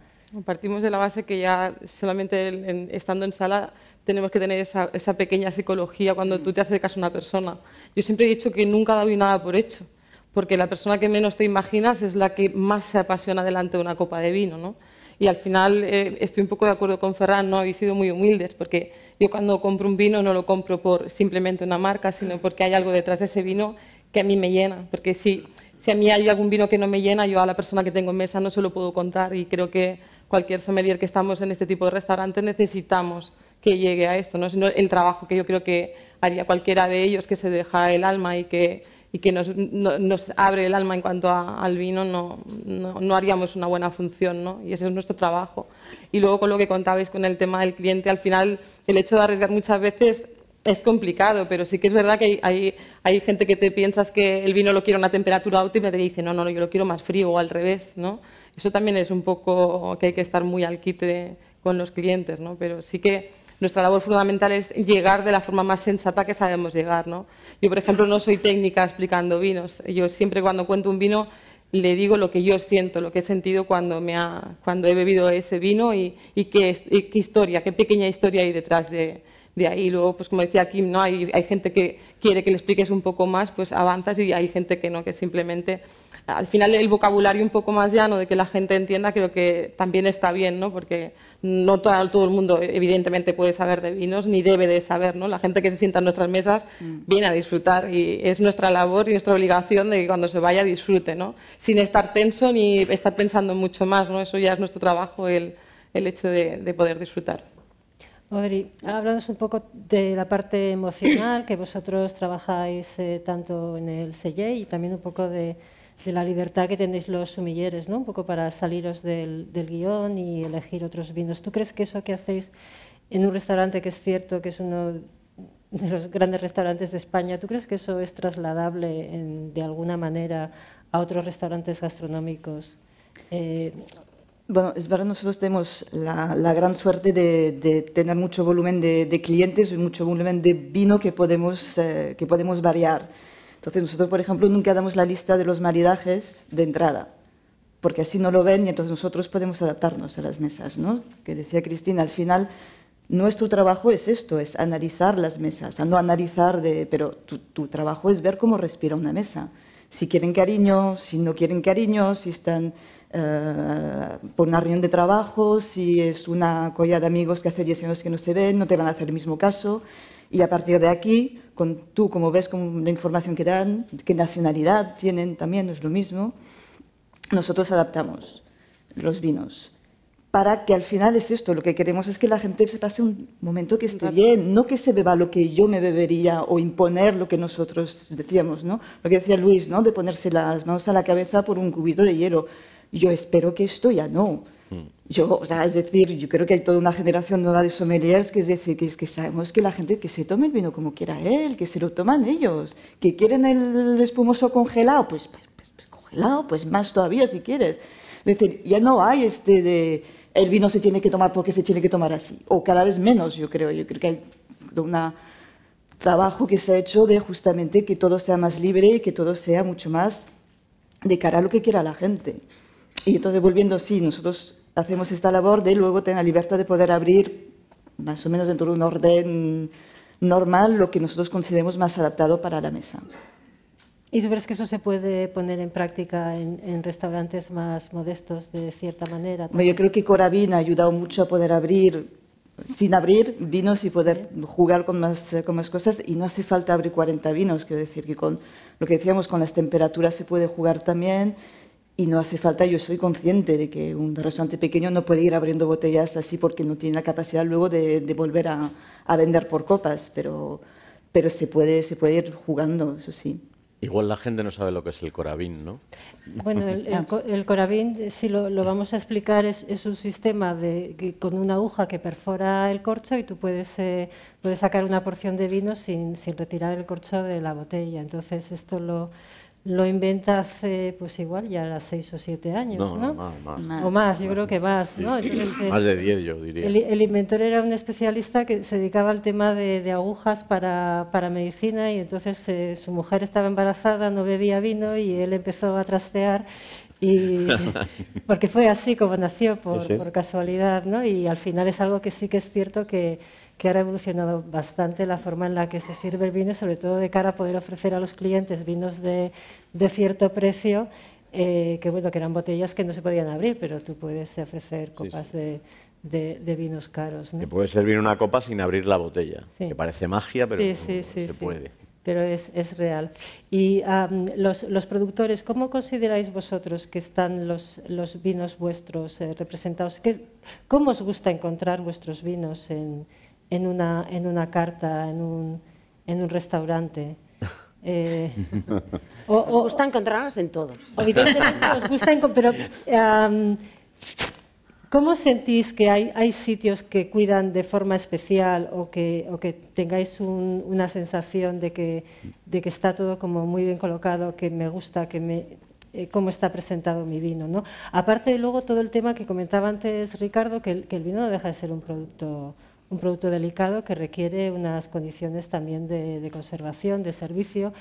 Partimos de la base que ya solamente estando en sala tenemos que tener esa, pequeña psicología cuando tú te acercas a una persona. Yo siempre he dicho que nunca doy nada por hecho, porque la persona que menos te imaginas es la que más se apasiona delante de una copa de vino, ¿no? Y al final eh, estoy un poco de acuerdo con Ferran, no habéis sido muy humildes, porque yo cuando compro un vino no lo compro por simplemente una marca, sino porque hay algo detrás de ese vino que a mí me llena. Porque si, si a mí hay algún vino que no me llena, yo a la persona que tengo en mesa no se lo puedo contar. Y creo que cualquier sommelier que estamos en este tipo de restaurantes necesitamos que llegue a esto, ¿no? sino el trabajo que yo creo que haría cualquiera de ellos, que se deja el alma y que y que nos, abre el alma en cuanto al vino, no, no, haríamos una buena función, ¿no? Y ese es nuestro trabajo. Y luego con lo que contabais con el tema del cliente, al final el hecho de arriesgar muchas veces es complicado, pero sí que es verdad que hay, hay, gente que te piensas que el vino lo quiere a una temperatura óptima y te dice, no, no, yo lo quiero más frío o al revés, ¿no? Eso también es un poco que hay que estar muy al quite con los clientes, ¿no? Pero sí que nuestra labor fundamental es llegar de la forma más sensata que sabemos llegar, ¿no? Yo, por ejemplo, no soy técnica explicando vinos. Yo siempre cuando cuento un vino le digo lo que yo siento, lo que he sentido cuando, me ha, cuando he bebido ese vino y, qué, y qué historia, qué pequeña historia hay detrás de, de ahí luego, pues como decía aquí, ¿no? hay, gente que quiere que le expliques un poco más, pues avanzas y hay gente que no, que simplemente al final el vocabulario un poco más llano de que la gente entienda creo que también está bien, ¿no? Porque no todo, el mundo evidentemente puede saber de vinos ni debe de saber, La gente que se sienta en nuestras mesas mm. viene a disfrutar y es nuestra labor y nuestra obligación de que cuando se vaya disfrute, ¿no? Sin estar tenso ni estar pensando mucho más, ¿no? Eso ya es nuestro trabajo el, hecho de poder disfrutar. Odri, hablamos un poco de la parte emocional que vosotros trabajáis eh, tanto en el CJ y también un poco de, la libertad que tenéis los sumilleres, ¿no? un poco para saliros del, guión y elegir otros vinos. ¿Tú crees que eso que hacéis en un restaurante que es cierto que es uno de los grandes restaurantes de España, ¿tú crees que eso es trasladable de alguna manera a otros restaurantes gastronómicos? Eh, bueno, es verdad, nosotros tenemos la, gran suerte de, tener mucho volumen de, clientes y mucho volumen de vino que podemos, eh, que podemos variar. Entonces, nosotros, por ejemplo, nunca damos la lista de los maridajes de entrada, porque así no lo ven y entonces nosotros podemos adaptarnos a las mesas, ¿no? Que decía Cristina, al final nuestro trabajo es esto, es analizar las mesas, o sea, no analizar, de, pero tu, tu trabajo es ver cómo respira una mesa. Si quieren cariño, si no quieren cariño, si están eh, por una reunión de trabajo, si es una colla de amigos que hace 10 años que no se ven, no te van a hacer el mismo caso. Y a partir de aquí, con tú como ves con la información que dan, qué nacionalidad tienen también, no es lo mismo, nosotros adaptamos los vinos para que al final es esto, lo que queremos es que la gente se pase un momento que esté bien, no que se beba lo que yo me bebería o imponer lo que nosotros decíamos, ¿no? Lo que decía Luis, ¿no? De ponerse las manos a la cabeza por un cubito de hielo. Yo espero que esto ya no. Hmm. Yo, o sea, es decir, yo creo que hay toda una generación nueva de sommeliers que es decir, que es que sabemos que la gente que se tome el vino como quiera él, que se lo toman ellos, que quieren el espumoso congelado, pues, pues, pues, pues congelado, pues más todavía si quieres. Es decir, ya no hay este de el vino se tiene que tomar porque se tiene que tomar así, o cada vez menos, yo creo. Yo creo que hay un trabajo que se ha hecho de justamente que todo sea más libre y que todo sea mucho más de cara a lo que quiera la gente. Y entonces, volviendo, sí, nosotros hacemos esta labor de luego tener la libertad de poder abrir, más o menos dentro de un orden normal, lo que nosotros consideremos más adaptado para la mesa. ¿Y tú crees que eso se puede poner en práctica en, restaurantes más modestos de cierta manera? yo creo que Coravin ha ayudado mucho a poder abrir, sin abrir, vinos y poder jugar con más, con más cosas. Y no hace falta abrir 40 vinos, quiero decir que con lo que decíamos, con las temperaturas se puede jugar también y no hace falta, yo soy consciente de que un restaurante pequeño no puede ir abriendo botellas así porque no tiene la capacidad luego de, volver a, vender por copas, pero, pero se, puede, se puede ir jugando, eso sí. Igual la gente no sabe lo que es el Corabín, ¿no? Bueno, el, el, Corabín, si lo, vamos a explicar, es, un sistema de, con una aguja que perfora el corcho y tú puedes, eh, puedes sacar una porción de vino sin, sin retirar el corcho de la botella. Entonces, esto lo, lo inventa hace, eh, pues igual, ya a seis o siete años, ¿no? ¿no? Más, O más, yo creo que más, ¿no? más de diez, yo diría. El, inventor era un especialista que se dedicaba al tema de, agujas para, para, medicina y entonces eh, su mujer estaba embarazada, no bebía vino y él empezó a trastear y porque fue así como nació por, por casualidad, ¿no? Y al final es algo que sí que es cierto que que ha revolucionado bastante la forma en la que se sirve el vino, sobre todo de cara a poder ofrecer a los clientes vinos de, cierto precio, eh, que bueno, que eran botellas que no se podían abrir, pero tú puedes ofrecer copas De, vinos caros. ¿no? Que puedes servir una copa sin abrir la botella, que parece magia, pero se puede pero es, real. Y los, productores, ¿cómo consideráis vosotros que están los, vinos vuestros eh, representados? ¿Cómo os gusta encontrar vuestros vinos en, en una, en una carta, en un, en un restaurante. o, eh, o, os gusta en todos. Evidentemente os gusta, pero ¿cómo sentís que hay, hay, sitios que cuidan de forma especial o que, o que tengáis una sensación de que, de que está todo como muy bien colocado, que me gusta, que me, eh, cómo está presentado mi vino? ¿no? Aparte de luego todo el tema que comentaba antes Ricardo, que que el vino no deja de ser un producto un producto delicado que requiere unas condiciones también de, conservación, de servicio,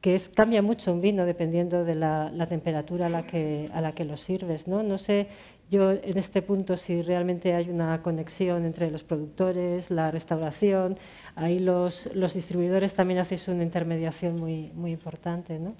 que es, cambia mucho un vino dependiendo de la, temperatura a la que, lo sirves. ¿no? no sé yo en este punto si realmente hay una conexión entre los productores, la restauración, ahí los, distribuidores también hacéis una intermediación muy, muy importante. ¿no?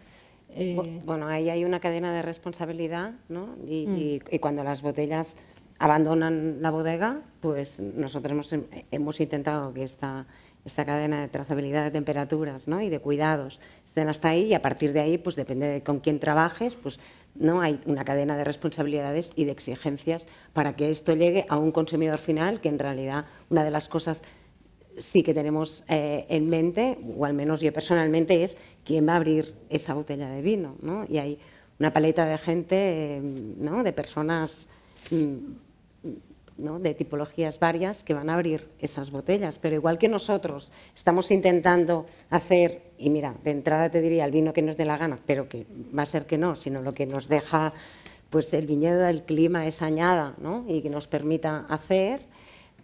Eh, bueno, ahí hay una cadena de responsabilidad ¿no? y mm. cuando las botellas abandonan la bodega, pues nosotros em, hemos, intentado que esta, esta cadena de trazabilidad de temperaturas ¿no? y de cuidados estén hasta ahí y a partir de ahí, pues depende de con quién trabajes, pues no hay una cadena de responsabilidades y de exigencias para que esto llegue a un consumidor final, que en realidad una de las cosas sí que tenemos eh, en mente, o al menos yo personalmente, es quién va a abrir esa botella de vino. Y hay una paleta de gente, em, ¿no? de personas... Mm, de tipologías varias que van a abrir esas botellas. Pero igual que nosotros estamos intentando hacer, y mira, de entrada te diría el vino que nos dé la gana, pero que va a ser que no, sino lo que nos deja pues el viñedo, el clima, esa añada, y que nos permita hacer.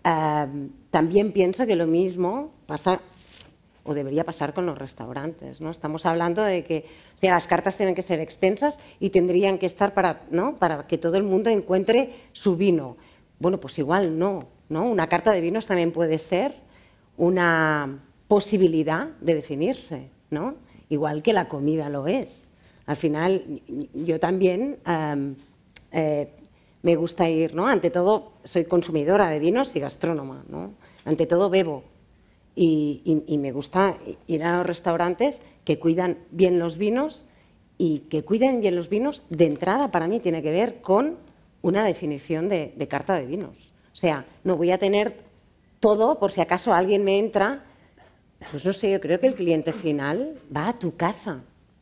Em, también pienso que lo mismo pasa o debería pasar con los restaurantes. ¿no? Estamos hablando de que las cartas tienen que ser extensas y tendrían que estar para, ¿no? para que todo el mundo encuentre su vino bueno, pues igual no, ¿no? Una carta de vinos también puede ser una posibilidad de definirse, ¿no? Igual que la comida lo es. Al final, yo también em, eh, me gusta ir, ¿no? Ante todo, soy consumidora de vinos y gastrónoma, ¿no? Ante todo, bebo. Y, y me gusta ir a los restaurantes que cuidan bien los vinos y que cuiden bien los vinos, de entrada para mí tiene que ver con una definición de, carta de vinos. O sea, no voy a tener todo por si acaso alguien me entra. Pues no sé, yo creo que el cliente final va a tu casa,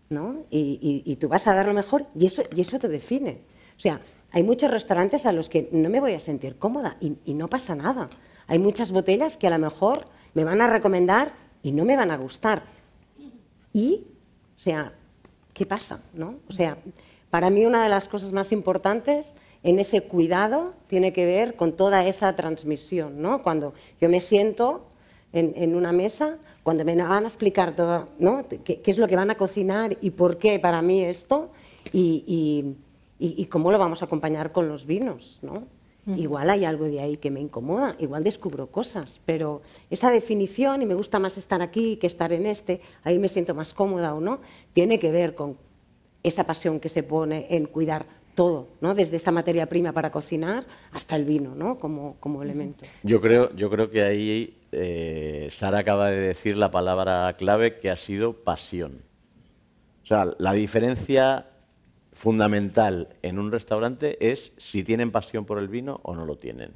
¿no? Y, tú vas a dar lo mejor y eso, y eso te define. O sea, hay muchos restaurantes a los que no me voy a sentir cómoda y, no pasa nada. Hay muchas botellas que a lo mejor me van a recomendar y no me van a gustar. Y, o sea, ¿qué pasa? ¿no? O sea, para mí una de las cosas más importantes en ese cuidado tiene que ver con toda esa transmisión, ¿no? Cuando yo me siento en, una mesa, cuando me van a explicar todo, ¿no? Qué, es lo que van a cocinar y por qué para mí esto y, cómo lo vamos a acompañar con los vinos, ¿no? Igual hay algo de ahí que me incomoda, igual descubro cosas, pero esa definición, y me gusta más estar aquí que estar en este, ahí me siento más cómoda o no, tiene que ver con esa pasión que se pone en cuidar todo, ¿no? desde esa materia prima para cocinar hasta el vino ¿no? como, elemento. Yo creo, yo creo que ahí eh, Sara acaba de decir la palabra clave que ha sido pasión. O sea, la diferencia fundamental en un restaurante es si tienen pasión por el vino o no lo tienen.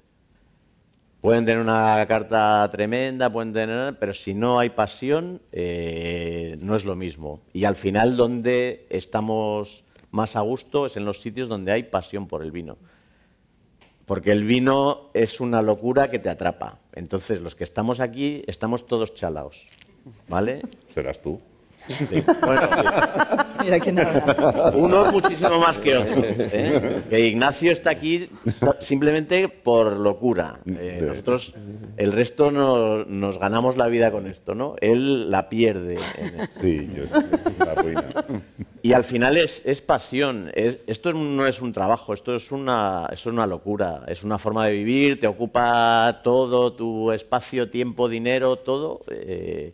Pueden tener una carta tremenda, pueden tener, pero si no hay pasión, eh, no es lo mismo. Y al final, donde estamos más a gusto es en los sitios donde hay pasión por el vino. Porque el vino es una locura que te atrapa. Entonces, los que estamos aquí estamos todos chalaos. ¿Vale? Serás tú. Uno muchísimo más que otros. ¿eh? Que Ignacio está aquí simplemente por locura. Eh, nosotros, el resto nos ganamos la vida con esto, ¿no? Él la pierde. Sí, Y al final es, es pasión. esto no es un trabajo, esto es una, es una locura. Es una forma de vivir, te ocupa todo tu espacio, tiempo, dinero, todo. Eh,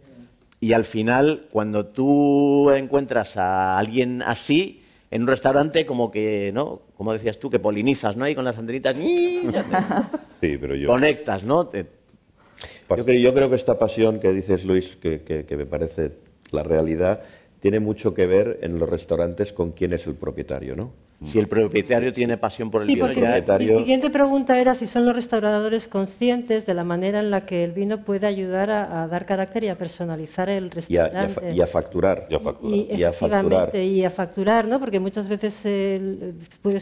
y al final, cuando tú encuentras a alguien así, en un restaurante como que, ¿no? Como decías tú, que polinizas, ¿no? Ahí con las andritas, Sí, pero yo... Conectas, ¿no? Yo, creo, que esta pasión que dices, Luis, que me parece la realidad, tiene mucho que ver en los restaurantes con quién es el propietario, ¿no? Mm. Si el propietario tiene pasión por el vino, porque propietario... siguiente pregunta era si son los restauradores conscientes de la manera en la que el vino puede ayudar a, dar carácter y a personalizar el restaurante. Y a, facturar. Y a facturar. Y, a ¿no? Porque muchas veces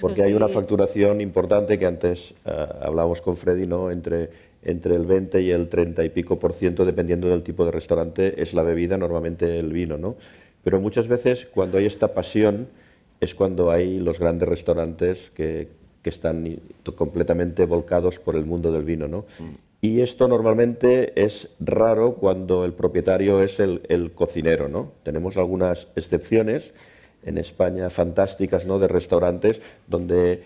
Porque hay una facturación importante que antes eh, hablábamos con Freddy, ¿no? Entre entre el 20 y el 30 y pico por ciento, dependiendo del tipo de restaurante, es la bebida, normalmente el vino, ¿no? Pero muchas veces cuando hay esta pasión es cuando hay los grandes restaurantes que, están completamente volcados por el mundo del vino. ¿no? Mm. Y esto normalmente es raro cuando el propietario es el, cocinero. ¿no? Tenemos algunas excepciones en España fantásticas ¿no? de restaurantes donde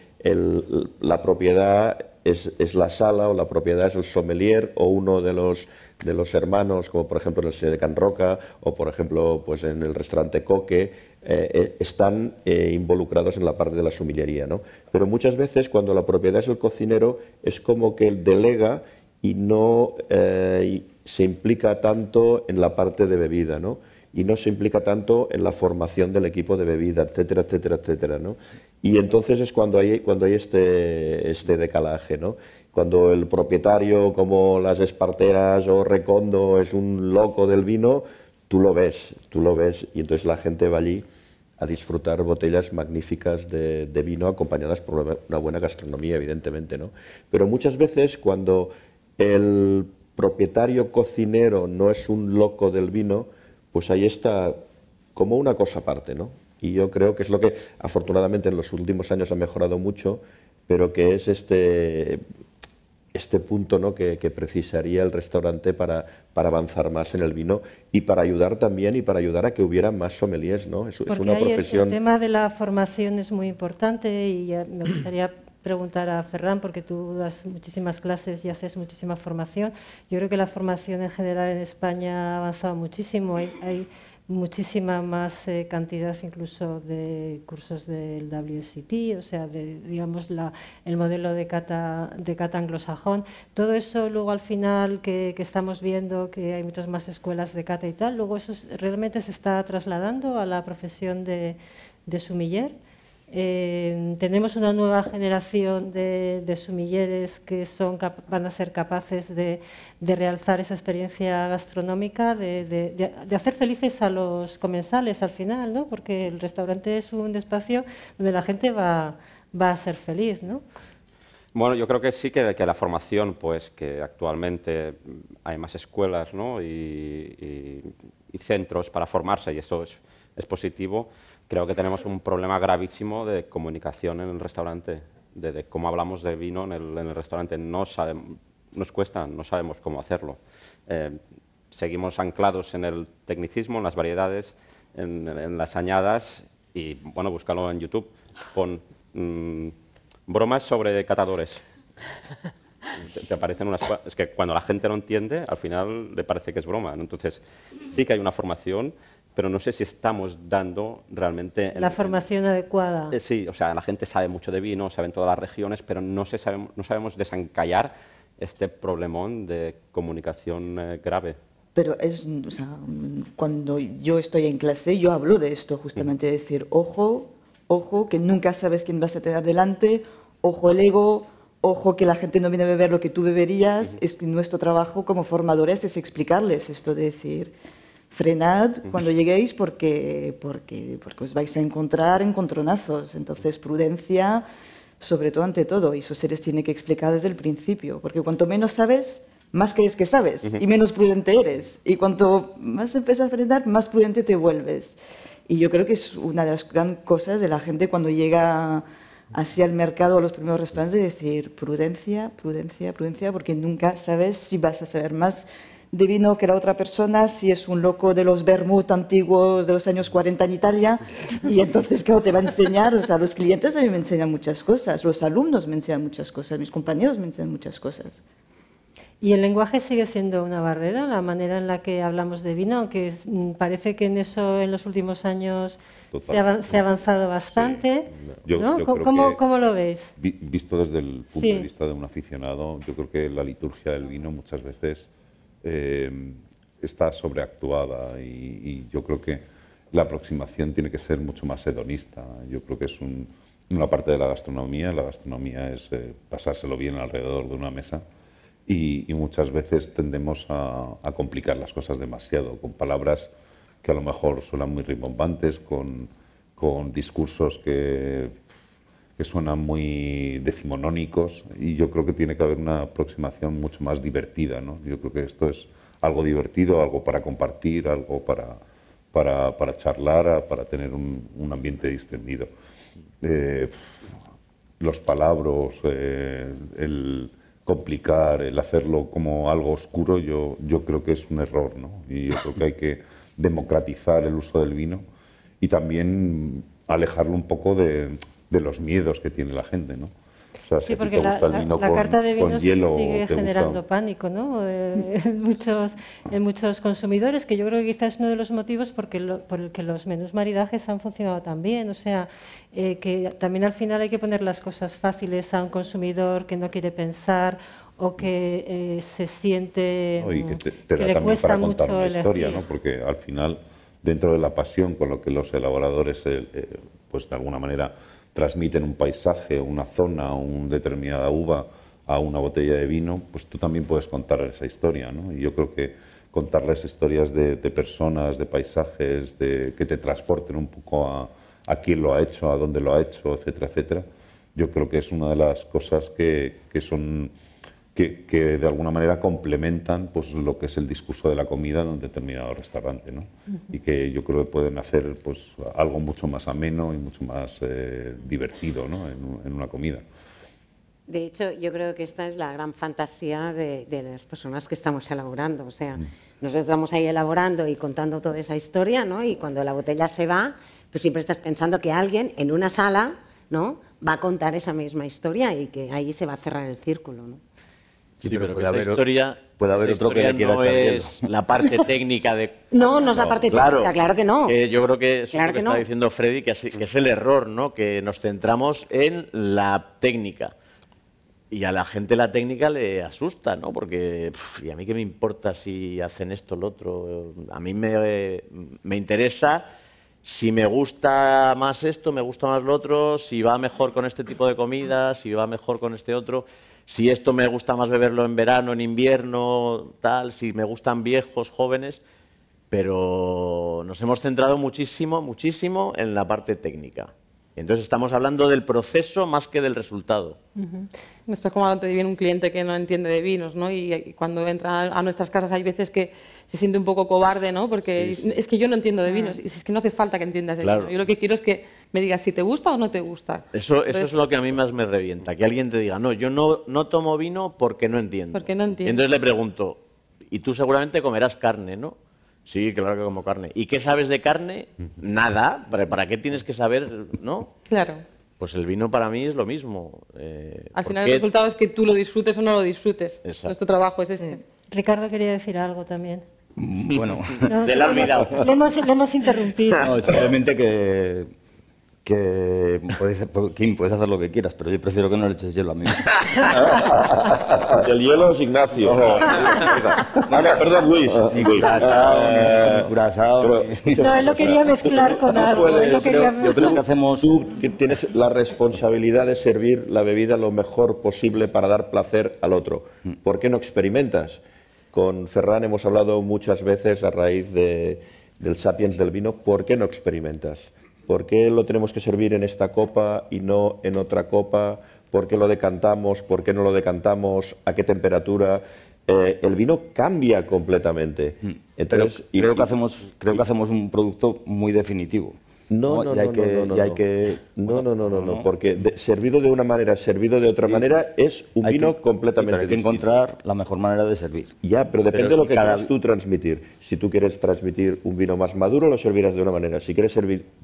la propiedad es, es, la sala o la propiedad es el sommelier o uno de los de los hermanos, como por ejemplo en el de Can Roca o por ejemplo pues en el restaurante Coque, eh, eh, están eh, involucrados en la parte de la sumillería. ¿no? Pero muchas veces cuando la propiedad es el cocinero es como que él delega y no se implica tanto en la parte de bebida. ¿no? y no se implica tanto en la formación del equipo de bebida, etcétera, etcétera, etcétera, ¿no? Y entonces es cuando hay, cuando hay este, este decalaje, ¿no? Cuando el propietario, como las Esparteras o Recondo, es un loco del vino, tú lo ves, tú lo ves, y entonces la gente va allí a disfrutar botellas magníficas de, de vino acompañadas por una buena gastronomía, evidentemente, ¿no? Pero muchas veces cuando el propietario cocinero no es un loco del vino, pues ahí está como una cosa aparte, ¿no? Y yo creo que es lo que afortunadamente en los últimos años ha mejorado mucho, pero que es este este punto ¿no? que, precisaría el restaurante para, avanzar más en el vino y para ayudar también y para ayudar a que hubiera más sommeliers, ¿no? Es, es una profesión... El, tema de la formación es muy importante y me gustaría preguntar a Ferran, porque tú das muchísimas clases y haces muchísima formación. Yo creo que la formación en general en España ha avanzado muchísimo. hay muchísima más eh, cantidad incluso de cursos del WCT, o sea, de, digamos, el modelo de cata, de anglosajón. Todo eso luego al final que, estamos viendo que hay muchas más escuelas de cata y tal, luego eso realmente se está trasladando a la profesión de, de sumiller. Eh, tenemos una nueva generación de, sumilleres que son, van a ser capaces de, realzar esa experiencia gastronómica, de, hacer felices a los comensales al final, ¿no? porque el restaurante es un espacio donde la gente va, a ser feliz. ¿no? Bueno, yo creo que sí que, que, la formación, pues que actualmente hay más escuelas y, centros para formarse y esto es positivo creo que tenemos un problema gravísimo de comunicación en el restaurante, de, cómo hablamos de vino en el, restaurante. nos cuesta, no sabemos cómo hacerlo. Eh, seguimos anclados en el tecnicismo, en las variedades, en, las añadas y, bueno, búscalo en YouTube, con mm, bromas sobre catadores. te, aparecen unas... Es que cuando la gente no entiende, al final le parece que es broma. Entonces, sí que hay una formación pero no sé si estamos dando realmente... La formación adecuada. Eh, sí, o sea, la gente sabe mucho de vino, sabe en todas las regiones, pero no, no sabemos desencallar este problemón de comunicación eh, grave. Pero es, o sea, cuando yo estoy en clase, yo hablo de esto justamente, de decir, ojo, ojo, que nunca sabes quién vas a tener delante, ojo el ego, ojo que la gente no viene a beber lo que tú beberías, nuestro trabajo como formadores es explicarles esto, de decir, frenad cuando lleguéis porque, porque, porque os vais a encontrar en contronazos. Entonces, prudencia, sobre todo ante todo, y eso seres tiene que explicar desde el principio, porque cuanto menos sabes, más crees que sabes y menos prudente eres. Y cuanto más empiezas a frenar, más prudente te vuelves. Y yo creo que es una de las gran cosas de la gente cuando llega así al mercado, a los primeros restaurantes, de decir prudencia, prudencia, prudencia, porque nunca sabes si vas a saber más vino que la otra persona, si es un loco de los Bermud antiguos de los años 40 en Italia, y entonces, claro, te va a enseñar, o sea, los clientes a mí me enseñan muchas cosas, los alumnos me enseñan muchas cosas, mis compañeros me enseñan muchas cosas. ¿Y el lenguaje sigue siendo una barrera, la manera en la que hablamos de vino? Aunque mm, parece que en eso en los últimos años se, ha avanzado bastante. ¿Cómo, ¿Cómo, lo veis? visto desde el punto de vista de un aficionado, yo creo que la liturgia del vino muchas veces Em, está sobreactuada y, yo creo que la aproximación tiene que ser mucho más hedonista. Yo creo que es una parte de la gastronomía. La gastronomía es eh, pasárselo bien alrededor de una mesa y, muchas veces tendemos a, complicar las cosas demasiado con palabras que a lo mejor suenan muy rimbombantes, con, con discursos que que suenan muy decimonónicos y yo creo que tiene que haber una aproximación mucho más divertida. ¿no? Yo creo que esto es algo divertido, algo para compartir, algo para, para, charlar, para tener un, ambiente distendido. Eh, los palabras, eh, el complicar, el hacerlo como algo oscuro, yo, yo creo que es un error, Y yo creo que hay que democratizar el uso del vino y también alejarlo un poco de, de los miedos que tiene la gente, ¿no? O sea, sí, porque la, carta de vino sigue generando pánico ¿no? Eh, en, muchos, muchos consumidores, que yo creo que quizás es uno de los motivos porque por el que los menús maridajes han funcionado tan bien. O sea, eh, que también al final hay que poner las cosas fáciles a un consumidor que no quiere pensar o que eh, se siente que, te, mm, le cuesta mucho la historia, ¿no? porque al final dentro de la pasión con lo que los elaboradores, pues de alguna manera transmiten un paisaje, una zona, una determinada uva a una botella de vino, pues tú también puedes contar esa historia. ¿no? Y yo creo que las historias de, personas, de paisajes, de, que te transporten un poco a, quién lo ha hecho, a dónde lo ha hecho, etcétera, etcétera, yo creo que es una de las cosas que, que son que, de alguna manera complementan pues, lo que es el discurso de la comida en un determinado restaurante. ¿no? Y que yo creo que pueden hacer pues, algo mucho más ameno y mucho más eh, divertido ¿no? en, una comida. De hecho, yo creo que esta es la gran fantasía de, las personas que estamos elaborando. O sea, mm. nosotros estamos ahí elaborando y contando toda esa historia, ¿no? Y cuando la botella se va, tú siempre estás pensando que alguien en una sala, ¿no? Va a contar esa misma historia y que ahí se va a cerrar el círculo, ¿no? Sí, pero, historia, puede haber otro que no es la parte técnica de... No, no es la parte técnica, claro que no. yo creo que es lo que, está diciendo Freddy, que, es el error, ¿no? Que nos centramos en la técnica. Y a la gente la técnica le asusta, ¿no? Porque, ¿y a mí qué me importa si hacen esto o lo otro? A mí me, me interesa si me gusta más esto, me gusta más lo otro, si va mejor con este tipo de comida, si va mejor con este otro si esto me gusta más beberlo en verano, en invierno, tal, si me gustan viejos, jóvenes, pero nos hemos centrado muchísimo, muchísimo en la parte técnica. Entonces estamos hablando del proceso más que del resultado. Esto es como te viene un cliente que no entiende de vinos, ¿no? Y, cuando entra a nuestras casas hay veces que se siente un poco cobarde, ¿no? Porque es que yo no entiendo de ah. vinos, y es que no hace falta que entiendas de claro. vino. Yo lo que quiero es que me digas si te gusta o no te gusta. Eso, es lo que a mí más me revienta, que alguien te diga, no, yo no, no tomo vino porque no entiendo. Porque no entiendo. Entonces le pregunto, y tú seguramente comerás carne, ¿no? Sí, claro que como carne. ¿Y qué sabes de carne? Nada. ¿Para qué tienes que saber, no? Claro. Pues el vino para mí es lo mismo. Eh, Al final el resultado es que tú lo disfrutes o no lo disfrutes. Nuestro trabajo es este. Ricardo quería decir algo también. Bueno, te lo, lo, hemos, lo hemos, interrumpido. No, simplemente que que puedes, Kim, puedes hacer lo que quieras, pero yo prefiero que no le eches hielo a mí. El hielo es Ignacio. No, no, perdón, Luis. Ah, ah, eh, no, él lo quería mezclar con algo. Yo creo que hacemos... Tú tienes la responsabilidad de servir la bebida lo mejor posible para dar placer al otro. Mm. ¿Por qué no experimentas? Con Ferran hemos hablado muchas veces a raíz de, del Sapiens del vino. ¿Por qué no experimentas? ¿Por qué lo tenemos que servir en esta copa y no en otra copa? ¿Por qué lo decantamos? ¿Por qué no lo decantamos? ¿A qué temperatura? Eh, el vino cambia completamente. Mm. Entonces, creo, que hacemos, creo que hacemos un producto muy definitivo. No, no, no, no, no, no, porque servido de una manera, servido de otra manera, es un vino completamente distinto. hay que encontrar la mejor manera de servir. Ya, pero depende de lo que quieras tú transmitir. Si tú quieres transmitir un vino más maduro, lo servirás de una manera. Si quieres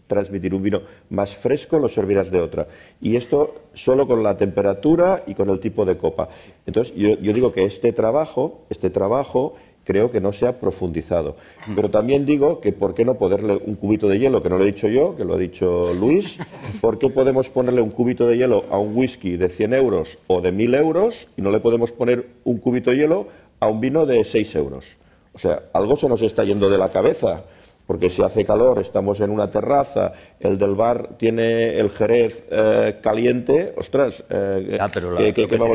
transmitir un vino más fresco, lo servirás de otra. Y esto solo con la temperatura y con el tipo de copa. Entonces, yo, yo digo que este trabajo, este trabajo creo que no se ha profundizado. Pero también digo que por qué no ponerle un cubito de hielo, que no lo he dicho yo, que lo ha dicho Luis, ¿por qué podemos ponerle un cubito de hielo a un whisky de 100 euros o de 1000 euros y no le podemos poner un cubito de hielo a un vino de 6 euros? O sea, algo se nos está yendo de la cabeza porque si hace calor estamos en una terraza, el del bar tiene el jerez eh, caliente, ostras, eh, vamos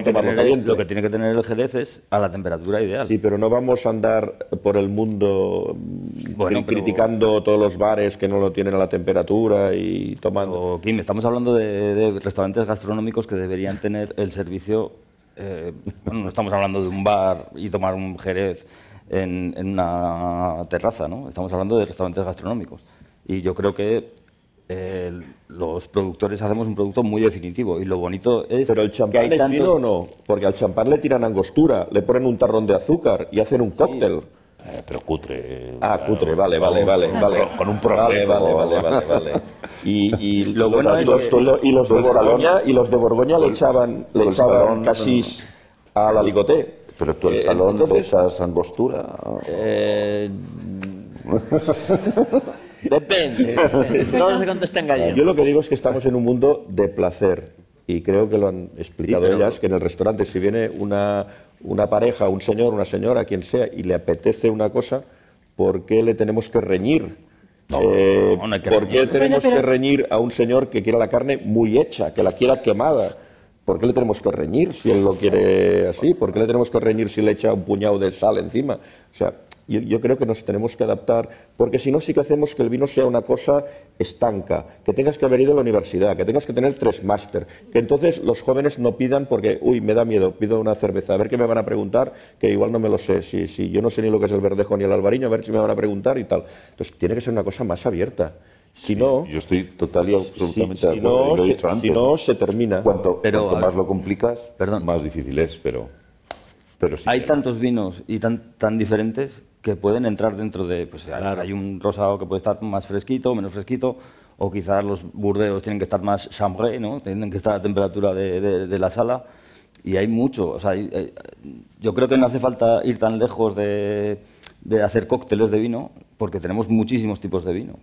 a caliente. lo que tiene que tener el jerez es a la temperatura ideal. Sí, pero no vamos a andar por el mundo mm, criticando todos los bares que no lo tienen a la temperatura y tomando. Kim, estamos hablando de, restaurantes gastronómicos que deberían tener el servicio eh, no estamos hablando de un bar y tomar un jerez en, una terraza, ¿no? Estamos hablando de restaurantes gastronómicos. Y yo creo que eh, los productores hacemos un producto muy definitivo y lo bonito es pero el champán es tantos... o no porque al champán le tiran angostura le ponen un tarrón de azúcar y hacen un cóctel eh, pero cutre ah cutre vale vale vale vale con un profe vale vale vale y, los, y los de Borgoña y los de Borgoña le echaban le echaban la al pero tú el eh, salón de echas angostura. Eh, depende. No se Yo lo que digo es que estamos en un mundo de placer. Y creo que lo han explicado ellas, que en el restaurante, si viene una, pareja, un señor, una señora, quien sea, y le apetece una cosa, ¿por qué le tenemos que reñir? Eh, ¿Por qué tenemos que reñir a un señor que quiera la carne muy hecha, que la quiera quemada? ¿Por qué le tenemos que reñir si él lo quiere así? ¿Por qué le tenemos que reñir si le echa un puñado de sal encima? O sea, yo, creo que nos tenemos que adaptar, porque si no sí que hacemos que el vino sea una cosa estanca, que tengas que haber ido a la universidad, que tengas que tener tres máster, que entonces los jóvenes no pidan porque, uy, me da miedo, pido una cerveza, a ver qué me van a preguntar, que igual no me lo sé, si, yo no sé ni lo que es el verdejo ni el albariño, a ver si me van a preguntar y tal. Entonces tiene que ser una cosa más abierta yo estoy total absolutamente de acuerdo. Si no, se termina. Cuanto, más lo complicas, más difícil es, pero. pero Hay tantos vinos y tan, tan diferentes que pueden entrar dentro de. Pues hay, un rosado que puede estar más fresquito, menos fresquito, o quizás los burdeos tienen que estar más chambre ¿no? Tienen que estar a temperatura de, la sala. Y hay mucho. yo creo que no hace falta ir tan lejos de hacer cócteles de vino, porque tenemos muchísimos tipos de vino.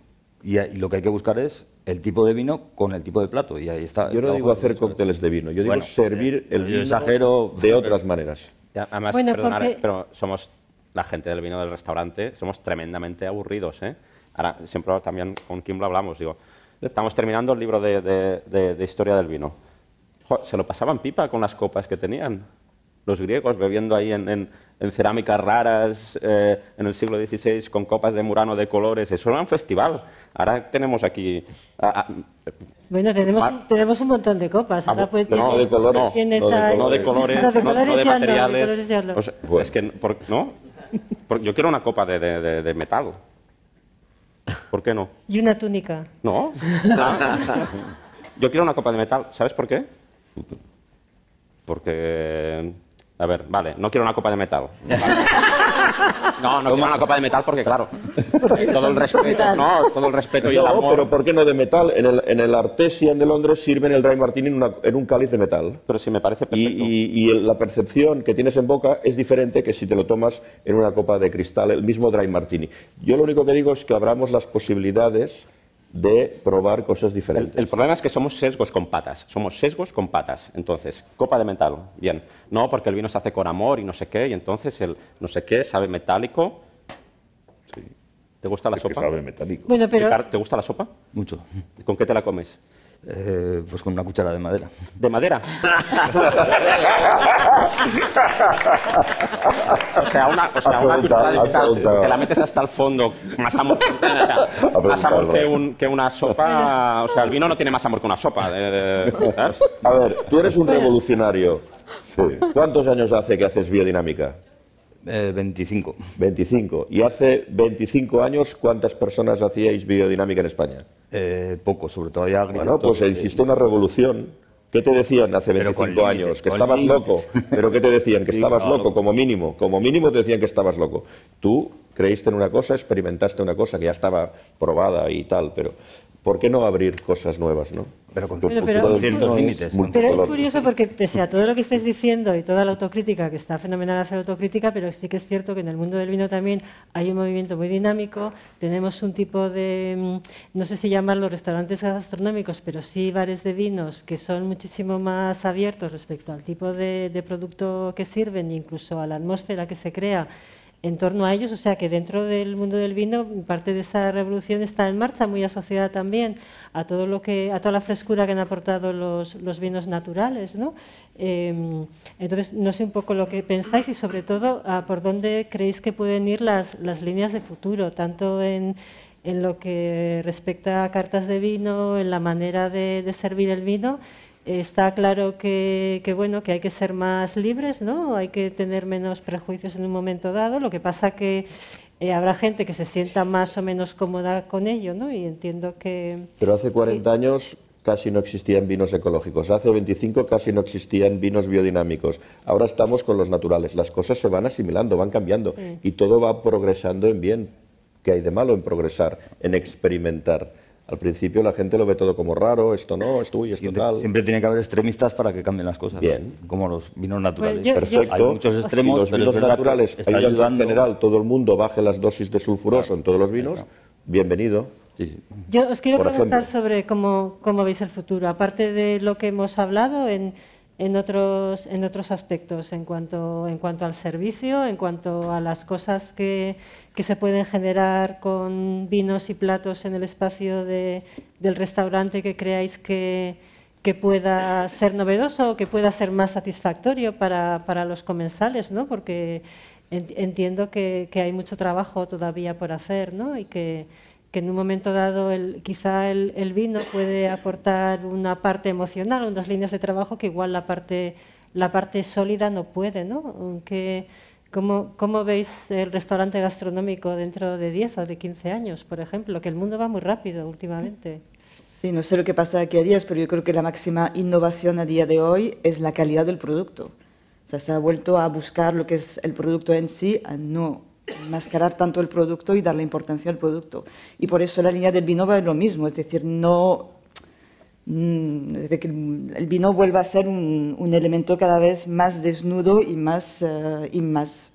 Y, lo que hay que buscar es el tipo de vino con el tipo de plato. Y ahí está. Yo no digo hacer cócteles de vino, yo digo servir el vino de otras maneras. además, pero somos la gente del vino del restaurante, somos tremendamente aburridos. ¿eh? Ahora, siempre también con Kim lo hablamos, digo, estamos terminando el libro de, historia del vino. se lo pasaban pipa con las copas que tenían los griegos bebiendo ahí en, cerámicas raras eh, en el siglo XVI con copas de murano de colores. Eso era un festival. Ahora tenemos aquí... bueno, tenemos, un montón de copas. Ah, Ahora no, de colores. No, de colores, no, de materiales. es pues que, ¿no? yo quiero una copa de, metal. ¿Por qué no? Y una túnica. No. ¿Ah? yo quiero una copa de metal. ¿Sabes por qué? Porque a ver, vale, no quiero una copa de metal. No, no quiero una copa de metal porque, claro, todo el respeto, no, todo el respeto y el amor. pero ¿por qué no de metal? En el, en el Artesian de Londres sirven el dry martini en, un cáliz de metal. Pero si me parece perfecto. Y, la percepción que tienes en boca es diferente que si te lo tomas en una copa de cristal, el mismo dry martini. Yo lo único que digo es que abramos las posibilidades de probar cosas diferentes. El, problema es que somos sesgos con patas, somos sesgos con patas. Entonces, copa de metal, bien. No, porque el vino se hace con amor y no sé qué, y entonces el no sé qué sabe metálico. Sí. ¿Te gusta la es sopa? Que sabe metálico. Bueno, pero... ¿Te gusta la sopa? Mucho. ¿Con qué te la comes? Eh, pues con una cuchara de madera. ¿De madera? o sea, una, o cuchara de que la metes hasta el fondo, más amor, que, una sopa. O sea, el vino no tiene más amor que una sopa. Eh, A ver, tú eres un revolucionario. Sí. ¿Cuántos años hace que haces biodinámica? Eh, veinticinco. 25. ¿Y hace 25 años cuántas personas hacíais biodinámica en España? Eh, poco, sobre todo ya Bueno, pues hiciste una revolución. ¿Qué te decían hace 25 años? que estabas loco. ¿Pero qué te decían? Que estabas loco, como mínimo. Como mínimo te decían que estabas loco. Tú creíste en una cosa, experimentaste una cosa que ya estaba probada y tal, pero ¿por qué no abrir cosas nuevas? ¿no? Pero con límites. pero es curioso porque pese a todo lo que estáis diciendo y toda la autocrítica, que está fenomenal hacer autocrítica, pero sí que es cierto que en el mundo del vino también hay un movimiento muy dinámico, tenemos un tipo de, mm, no sé si llamarlo restaurantes gastronómicos, pero sí bares de vinos que son muchísimo más abiertos respecto al tipo de, de producto que sirven, incluso a la atmósfera que se crea en torno a ellos, o sea que dentro del mundo del vino parte de esa revolución está en marcha, muy asociada también a todo lo que, a toda la frescura que han aportado los, vinos naturales, ¿no? Em, entonces no sé un poco lo que pensáis y sobre todo por dónde creéis que pueden ir las, líneas de futuro, tanto en, lo que respecta a cartas de vino, en la manera de servir el vino Está claro que, bueno que hay que ser más libres, ¿no? Hay que tener menos prejuicios en un momento dado. Lo que pasa que eh, habrá gente que se sienta más o menos cómoda con ello, Y entiendo que. Pero hace 40 años casi no existían vinos ecológicos. Hace 25 casi no existían vinos biodinámicos. Ahora estamos con los naturales. Las cosas se van asimilando, van cambiando y todo va progresando en bien. que hay de malo en progresar, en experimentar? Al principio la gente lo ve todo como raro, esto no, esto uy, esto siempre, tal. Siempre tiene que haber extremistas para que cambien las cosas. Como los vinos pues naturales. Perfecto. hay muchos extremos. los vinos naturales en general, todo el mundo baje las dosis de sulfuroso en todos los vinos. Bienvenido. Yo os quiero preguntar sobre cómo, cómo veis el futuro. Aparte de lo que hemos hablado en en otros, en otros aspectos, en cuanto, en cuanto al servicio, en cuanto a las cosas que, se pueden generar con vinos y platos en el espacio de, del restaurante que creáis que, que pueda ser novedoso, o que pueda ser más satisfactorio para, los comensales, ¿no? porque entiendo que, que, hay mucho trabajo todavía por hacer ¿no? y que que en un momento dado quizá el, vino puede aportar una parte emocional, unas líneas de trabajo que igual la parte, sólida no puede, ¿no? ¿cómo, ¿Cómo veis el restaurante gastronómico dentro de 10 o de 15 años, por ejemplo? Que el mundo va muy rápido últimamente. Sí, no sé lo que pasa aquí a días, pero yo creo que la máxima innovación a día de hoy es la calidad del producto. O sea, se ha vuelto a buscar lo que es el producto en sí, a no mascarar tanto el producto y darle importancia al producto. Y por eso la línea del vino va a lo mismo, es decir, no mm, que el vino vuelva a ser un, elemento cada vez más desnudo y más, eh, y más,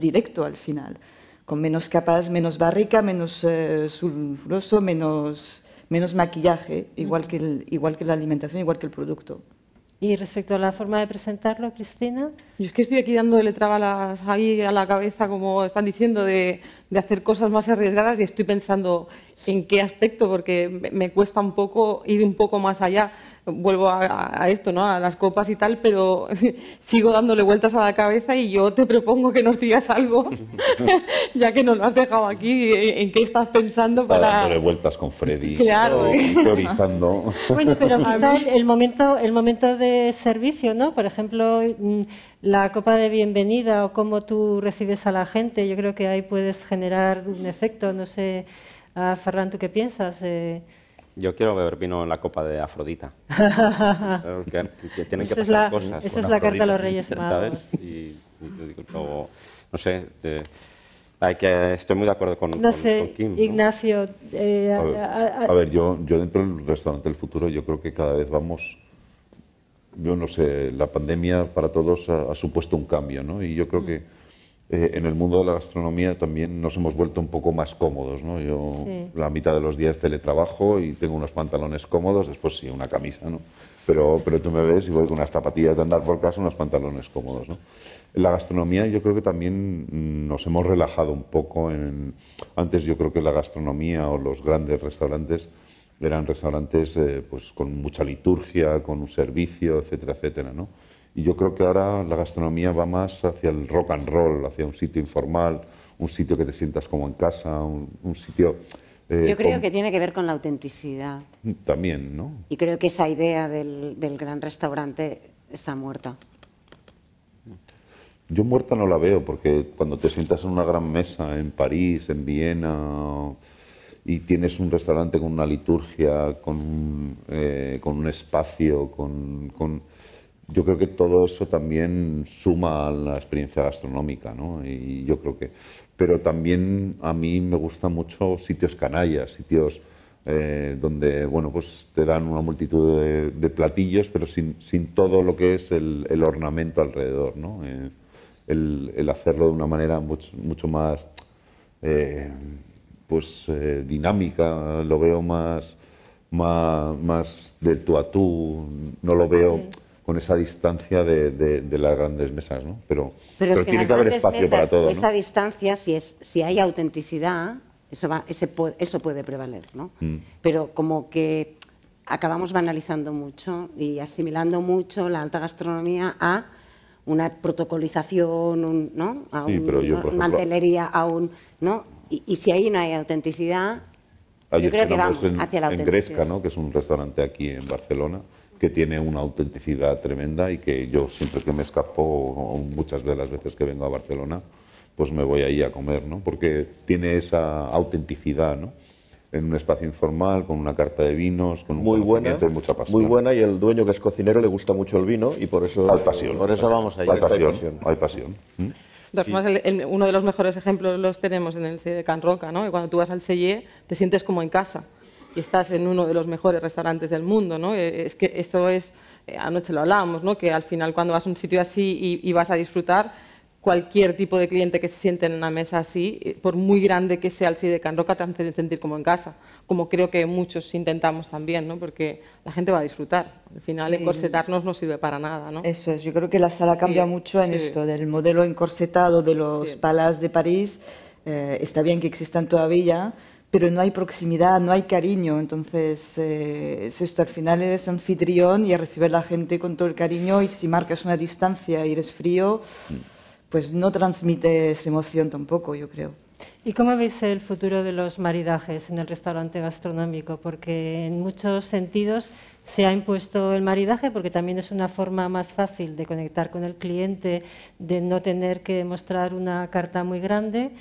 directo al final, con menos capas, menos barrica, menos eh, sulfuroso, menos, maquillaje, igual que la alimentación, igual que el producto. Y respecto a la forma de presentarlo, Cristina. Yo es que estoy aquí dándole trabalas ahí a la cabeza, como están diciendo, de, hacer cosas más arriesgadas y estoy pensando en qué aspecto, porque me cuesta un poco ir un poco más allá vuelvo a, esto, ¿no? A las copas y tal, pero sigo dándole vueltas a la cabeza y yo te propongo que nos digas algo, ya que nos lo has dejado aquí, ¿en qué estás pensando para...? dándole vueltas con Freddy, claro. teorizando. bueno, pero el, momento, el momento de servicio, ¿no? Por ejemplo, mm, la copa de bienvenida o cómo tú recibes a la gente, yo creo que ahí puedes generar un efecto, no sé... Ah, Ferran, ¿tú qué piensas? Eh, yo quiero beber vino en la copa de Afrodita. es la, Esa es la carta de los Reyes Magos. no sé, hay que, estoy muy de acuerdo con, Ignacio. a, ver, yo, yo dentro del restaurante del futuro, yo creo que cada vez vamos. Yo no sé, la pandemia para todos ha, ha supuesto un cambio, ¿no? Y yo creo mm. que eh, en el mundo de la gastronomía también nos hemos vuelto un poco más cómodos. ¿no? Yo la mitad de los días teletrabajo y tengo unos pantalones cómodos, después sí, una camisa, ¿no? pero, pero tú me ves y voy con unas zapatillas de andar por casa, unos pantalones cómodos. ¿no? En la gastronomía yo creo que también nos hemos relajado un poco. antes yo creo que la gastronomía o los grandes restaurantes eran restaurantes eh, pues, con mucha liturgia, con un servicio, etcétera, etcétera. ¿no? Y yo creo que ahora la gastronomía va más hacia el rock and roll, hacia un sitio informal, un sitio que te sientas como en casa, un, sitio... Eh, yo creo que tiene que ver con la autenticidad. También, ¿no? Y creo que esa idea del, del gran restaurante está muerta. Yo muerta no la veo, porque cuando te sientas en una gran mesa en París, en Viena, y tienes un restaurante con una liturgia, con, eh, con un espacio, con, con yo creo que todo eso también suma a la experiencia gastronómica, ¿no? Y yo creo que... Pero también a mí me gustan mucho sitios canallas, sitios eh, donde, bueno, pues te dan una multitud de, platillos, pero sin, todo lo que es el, ornamento alrededor, ¿no? Eh, el, hacerlo de una manera mucho, mucho más, eh, pues, dinámica, lo veo más, más, más del tú a tú, no lo veo con esa distancia de, las grandes mesas, ¿no? Pero, pero, tiene que haber espacio para todo. Esa distancia, si, es, si hay autenticidad, eso, eso puede prevaler, ¿no? Mm. Pero como que acabamos banalizando mucho y asimilando mucho la alta gastronomía a una protocolización, ¿no? A una mantelería, a un, ¿no? Y, si ahí no hay autenticidad, yo creo que vamos hacia la autenticidad. En Gresca, ¿no? que es un restaurante aquí en Barcelona, que tiene una autenticidad tremenda y que yo siempre que me escapo, muchas de las veces que vengo a Barcelona, pues me voy ahí a comer, ¿no? Porque tiene esa autenticidad, ¿no? En un espacio informal, con una carta de vinos, con muy buena, y Muy buena y el dueño que es cocinero le gusta mucho el vino y por eso, hay pasión, por eso vamos ahí Hay pasión, hay pasión. Más ¿Mm? uno de los mejores ejemplos los tenemos en el de Can Roca, ¿no? Y cuando tú vas al Selle te sientes como en casa y estás en uno de los mejores restaurantes del mundo, ¿no? Eh, es que eso es, eh, anoche lo hablábamos, ¿no? Que al final cuando vas a un sitio así y, vas a disfrutar, cualquier tipo de cliente que se siente en una mesa así, eh, por muy grande que sea el sí de Can Roca, te hace sentir como en casa, como creo que muchos intentamos también, ¿no? porque la gente va a disfrutar. Al final, encorsetarnos no sirve para nada. ¿no? Eso es, yo creo que la sala cambia mucho en esto, del modelo encorsetado de los palas de París. está bien que existan todavía, pero no hay proximidad, no hay cariño. Entonces, eh, es esto, al final eres anfitrión y a recibir a la gente con todo el cariño y si marcas una distancia y eres frío, pues no transmites emoción tampoco, yo creo. ¿Y cómo veis el futuro de los maridajes en el restaurante gastronómico? Porque en muchos sentidos se ha impuesto el maridaje porque también es una forma más fácil de conectar con el cliente, de no tener que mostrar una carta muy grande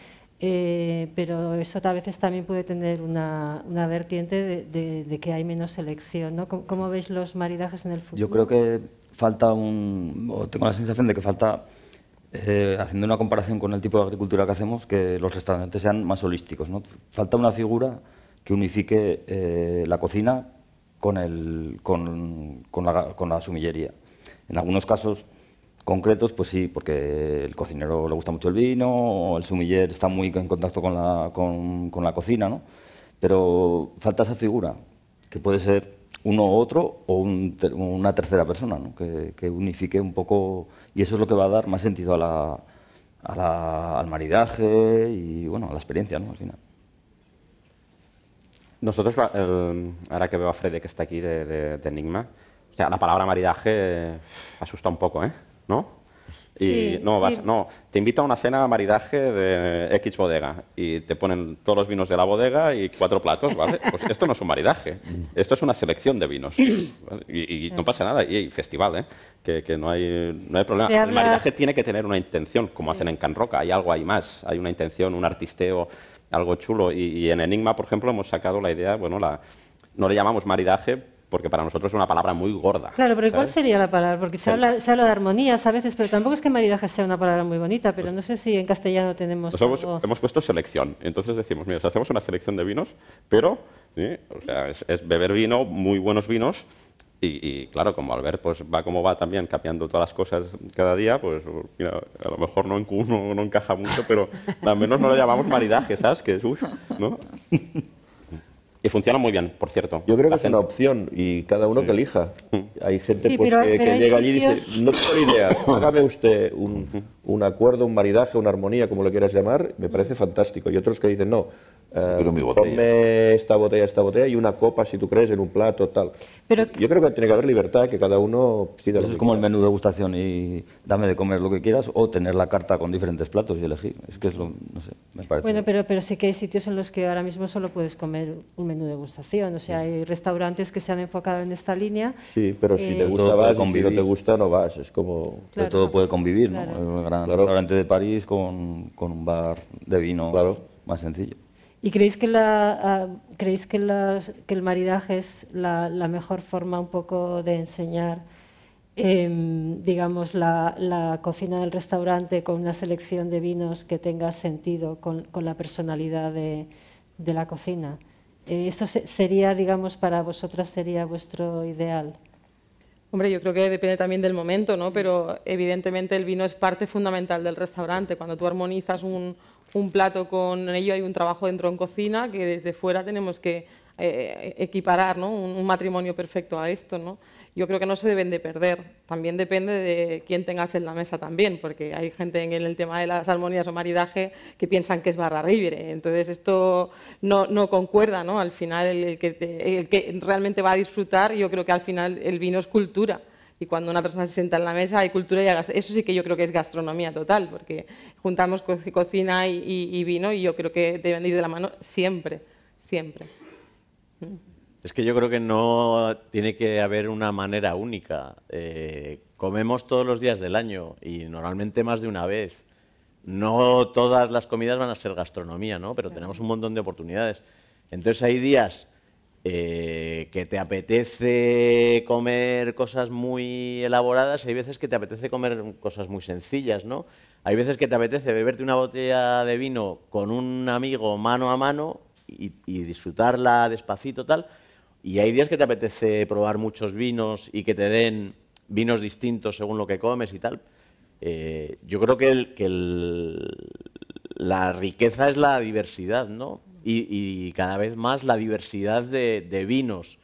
eh, pero eso a veces también puede tener una, una vertiente de, que hay menos selección. ¿no? ¿Cómo, veis los maridajes en el futuro? Yo creo que falta un... o tengo la sensación de que falta, eh, haciendo una comparación con el tipo de agricultura que hacemos, que los restaurantes sean más holísticos. ¿no? Falta una figura que unifique eh, la cocina con, el, con, la, con la sumillería. En algunos casos concretos, pues sí, porque el cocinero le gusta mucho el vino, o el sumiller está muy en contacto con la, con, la cocina, ¿no? Pero falta esa figura, que puede ser uno u otro o una tercera persona, ¿no? que, unifique un poco, y eso es lo que va a dar más sentido a la, al maridaje y bueno, a la experiencia ¿no? al final. Nosotros, eh, ahora que veo a Freddy que está aquí de, Enigma, la palabra maridaje eh, asusta un poco, ¿eh? ¿no? Y no, te invito a una cena de maridaje de X bodega y te ponen todos los vinos de la bodega y cuatro platos, ¿vale? Pues esto no es un maridaje, esto es una selección de vinos. Y, no pasa nada, y, festival, ¿eh? Que, no, hay, problema. El maridaje tiene que tener una intención, como hacen en Canroca. hay algo ahí más, hay una intención, un artisteo, algo chulo. Y, y en Enigma, por ejemplo, hemos sacado la idea, bueno, la, no le llamamos maridaje porque para nosotros es una palabra muy gorda. Claro, pero ¿cuál sería la palabra? Porque se, habla, se habla de armonías a veces, pero tampoco es que maridaje sea una palabra muy bonita, pero pues no sé si en castellano tenemos... hemos, puesto selección, entonces decimos, mira, hacemos una selección de vinos, pero es, beber vino, muy buenos vinos, y, claro, como Albert pues va como va también cambiando todas las cosas cada día, pues a lo mejor no, no, no encaja mucho, pero al menos no lo llamamos maridaje, ¿sabes? Que es, ¿no? Y funciona muy bien, por cierto. Yo creo que es una opción y cada uno que elija. Hay gente pues, que, llega allí y dice, no tengo idea, hágame usted un un acuerdo, un maridaje, una armonía, como lo quieras llamar, me parece fantástico. Y otros que dicen, no, eh, esta botella, esta botella y una copa, si tú crees, en un plato, tal. Pero... Yo creo que tiene que haber libertad, que cada uno pida Eso es como el menú de gustación y dame de comer lo que quieras o tener la carta con diferentes platos y elegir. Es que es lo, no sé, me parece. Bueno, pero, pero sí que hay sitios en los que ahora mismo solo puedes comer un menú de gustación. O sea, hay restaurantes que se han enfocado en esta línea. Sí, pero si te eh, gusta vas, no te gusta no vas. Es como... ...que todo puede convivir, ¿no? la restaurante de París con, con, un bar de vino más sencillo. ¿Y creéis que, la, ah, ¿creéis que, el maridaje es la, mejor forma un poco de enseñar, em, digamos, la, la, cocina del restaurante con una selección de vinos que tenga sentido con, con la personalidad de, de la cocina? Eh, ¿Eso sería, digamos, para vosotras sería vuestro ideal? Hombre, yo creo que depende también del momento, ¿no? Pero evidentemente el vino es parte fundamental del restaurante. Cuando tú armonizas un, plato con ello, hay un trabajo dentro en cocina que desde fuera tenemos que eh, equiparar, ¿no? Un, un matrimonio perfecto a esto, ¿no? yo creo que no se deben de perder. También depende de quién tengas en la mesa también, porque hay gente en el tema de las armonías o maridaje que piensan que es barra libre. Entonces esto no, concuerda, ¿no? Al final el que, realmente va a disfrutar, yo creo que al final el vino es cultura y cuando una persona se sienta en la mesa hay cultura y eso sí que yo creo que es gastronomía total porque juntamos cocina y, y, vino y yo creo que deben ir de la mano siempre, siempre. Mm. Es que yo creo que no tiene que haber una manera única. Eh, comemos todos los días del año y normalmente más de una vez. No todas las comidas van a ser gastronomía, ¿no? Pero tenemos un montón de oportunidades. Entonces hay días eh, que te apetece comer cosas muy elaboradas, hay veces que te apetece comer cosas muy sencillas, ¿no? Hay veces que te apetece beberte una botella de vino con un amigo mano a mano y, y disfrutarla despacito, tal y hay días que te apetece probar muchos vinos y que te den vinos distintos según lo que comes y tal. Eh, yo creo que, la riqueza es la diversidad, ¿no? Y, cada vez más la diversidad de, vinos.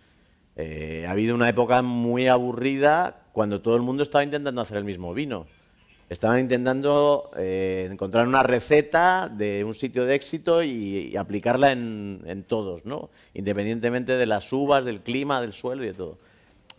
Eh, ha habido una época muy aburrida cuando todo el mundo estaba intentando hacer el mismo vino estaban intentando eh, encontrar una receta de un sitio de éxito y, aplicarla en, todos, ¿no? independientemente de las uvas, del clima, del suelo y de todo.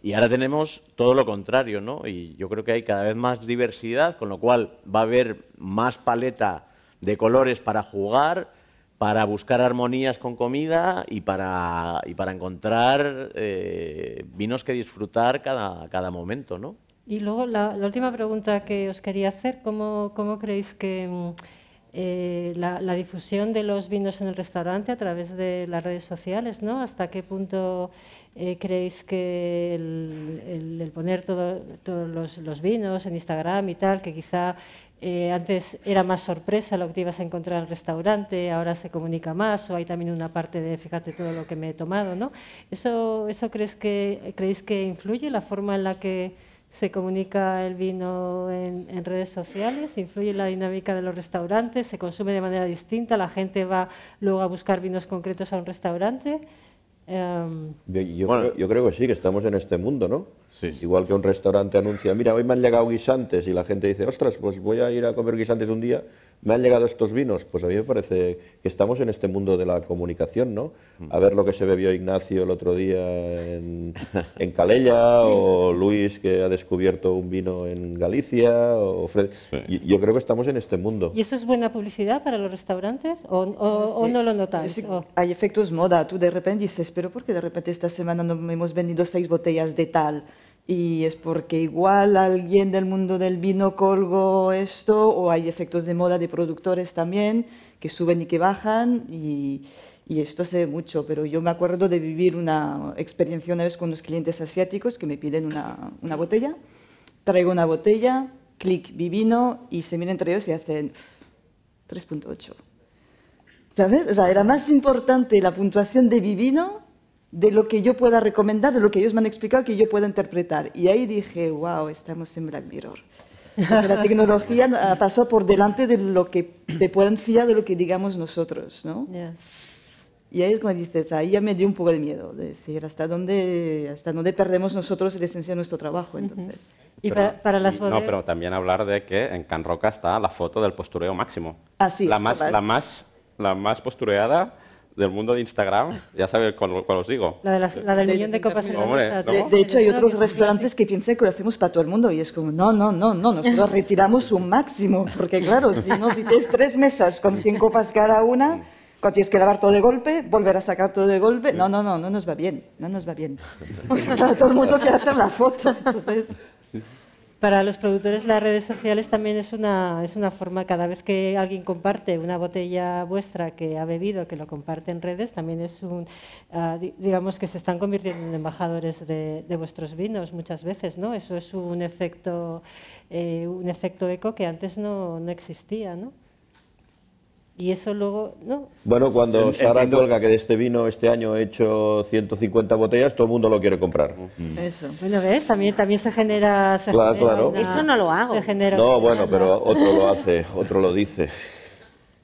Y ahora tenemos todo lo contrario, ¿no? y yo creo que hay cada vez más diversidad, con lo cual va a haber más paleta de colores para jugar, para buscar armonías con comida y para, para encontrar eh, vinos que disfrutar cada, cada momento, ¿no? Y luego la, última pregunta que os quería hacer, ¿cómo, creéis que mm, eh, la, difusión de los vinos en el restaurante a través de las redes sociales, ¿no? ¿Hasta qué punto eh, creéis que el, poner todos los, vinos en Instagram y tal, que quizá eh, antes era más sorpresa lo que te ibas a encontrar en el restaurante, ahora se comunica más o hay también una parte de fíjate todo lo que me he tomado, ¿no? ¿Eso, eso crees que, creéis que influye la forma en la que se comunica el vino en, redes sociales, influye en la dinámica de los restaurantes, se consume de manera distinta, la gente va luego a buscar vinos concretos a un restaurante. Em, yo, creo, que sí, que estamos en este mundo, ¿no? Igual que un restaurante anuncia, mira, hoy me han llegado guisantes y la gente dice, ostras, pues voy a ir a comer guisantes un día me han llegado estos vinos. Pues a mí me parece que estamos en este mundo de la comunicación, ¿no? A ver lo que se bebió Ignacio el otro día en, Calella, o Luis que ha descubierto un vino en Galicia, o yo, creo que estamos en este mundo. ¿Y eso es buena publicidad para los restaurantes? ¿O, no lo notas? Hay efectos moda. Tú de repente dices, pero ¿por qué de repente esta semana no hemos vendido seis botellas de tal? y es porque igual alguien del mundo del vino colgó esto o hay efectos de moda de productores también que suben y que bajan y, esto se ve mucho, pero yo me acuerdo de vivir una experiencia una vez con unos clientes asiáticos que me piden una, una botella, traigo una botella, clic, vivino y se miran entre ellos y hacen 3.8. ¿Sabes? O sea, era más importante la puntuación de vivino de lo que yo pueda recomendar, de lo que ellos me han explicado que yo pueda interpretar. Y ahí dije, wow, estamos en Black Mirror. la tecnología ah, pasó por delante de lo que se pueden fiar de lo que digamos nosotros, ¿no? Y ahí es como dices, ahí ya me dio un poco de miedo, de decir, ¿hasta dónde, hasta dónde perdemos nosotros la esencia de nuestro trabajo? Entonces. Y para, las No, pero también hablar de que en Can Roca está la foto del postureo máximo. Ah, la más, la más La más postureada del mundo de Instagram, ya sabes cuál, os digo. La, de la del millón de copas en la De, hecho, hay otros restaurantes que piensan que lo hacemos para todo el mundo y es como, no, no, no, no, nosotros retiramos un máximo, porque claro, si no, si tienes tres mesas con 100 copas cada una, cuando tienes que lavar todo de golpe, volver a sacar todo de golpe, no, no, no, no nos va bien, no nos va bien. todo el mundo quiere hacer la foto, para los productores las redes sociales también es una, es una forma, cada vez que alguien comparte una botella vuestra que ha bebido, que lo comparte en redes, también es un, ah, digamos que se están convirtiendo en embajadores de, vuestros vinos muchas veces, ¿no? Eso es un efecto, eh, un efecto eco que antes no, no existía, ¿no? Y eso luego, ¿no? Bueno, cuando Sara que de este vino este año he hecho 150 botellas, todo el mundo lo quiere comprar. Mm. Eso. Bueno, ¿ves? También, también se genera... claro, claro. Eso no lo hago. no, bueno, pero otro lo hace, otro lo dice.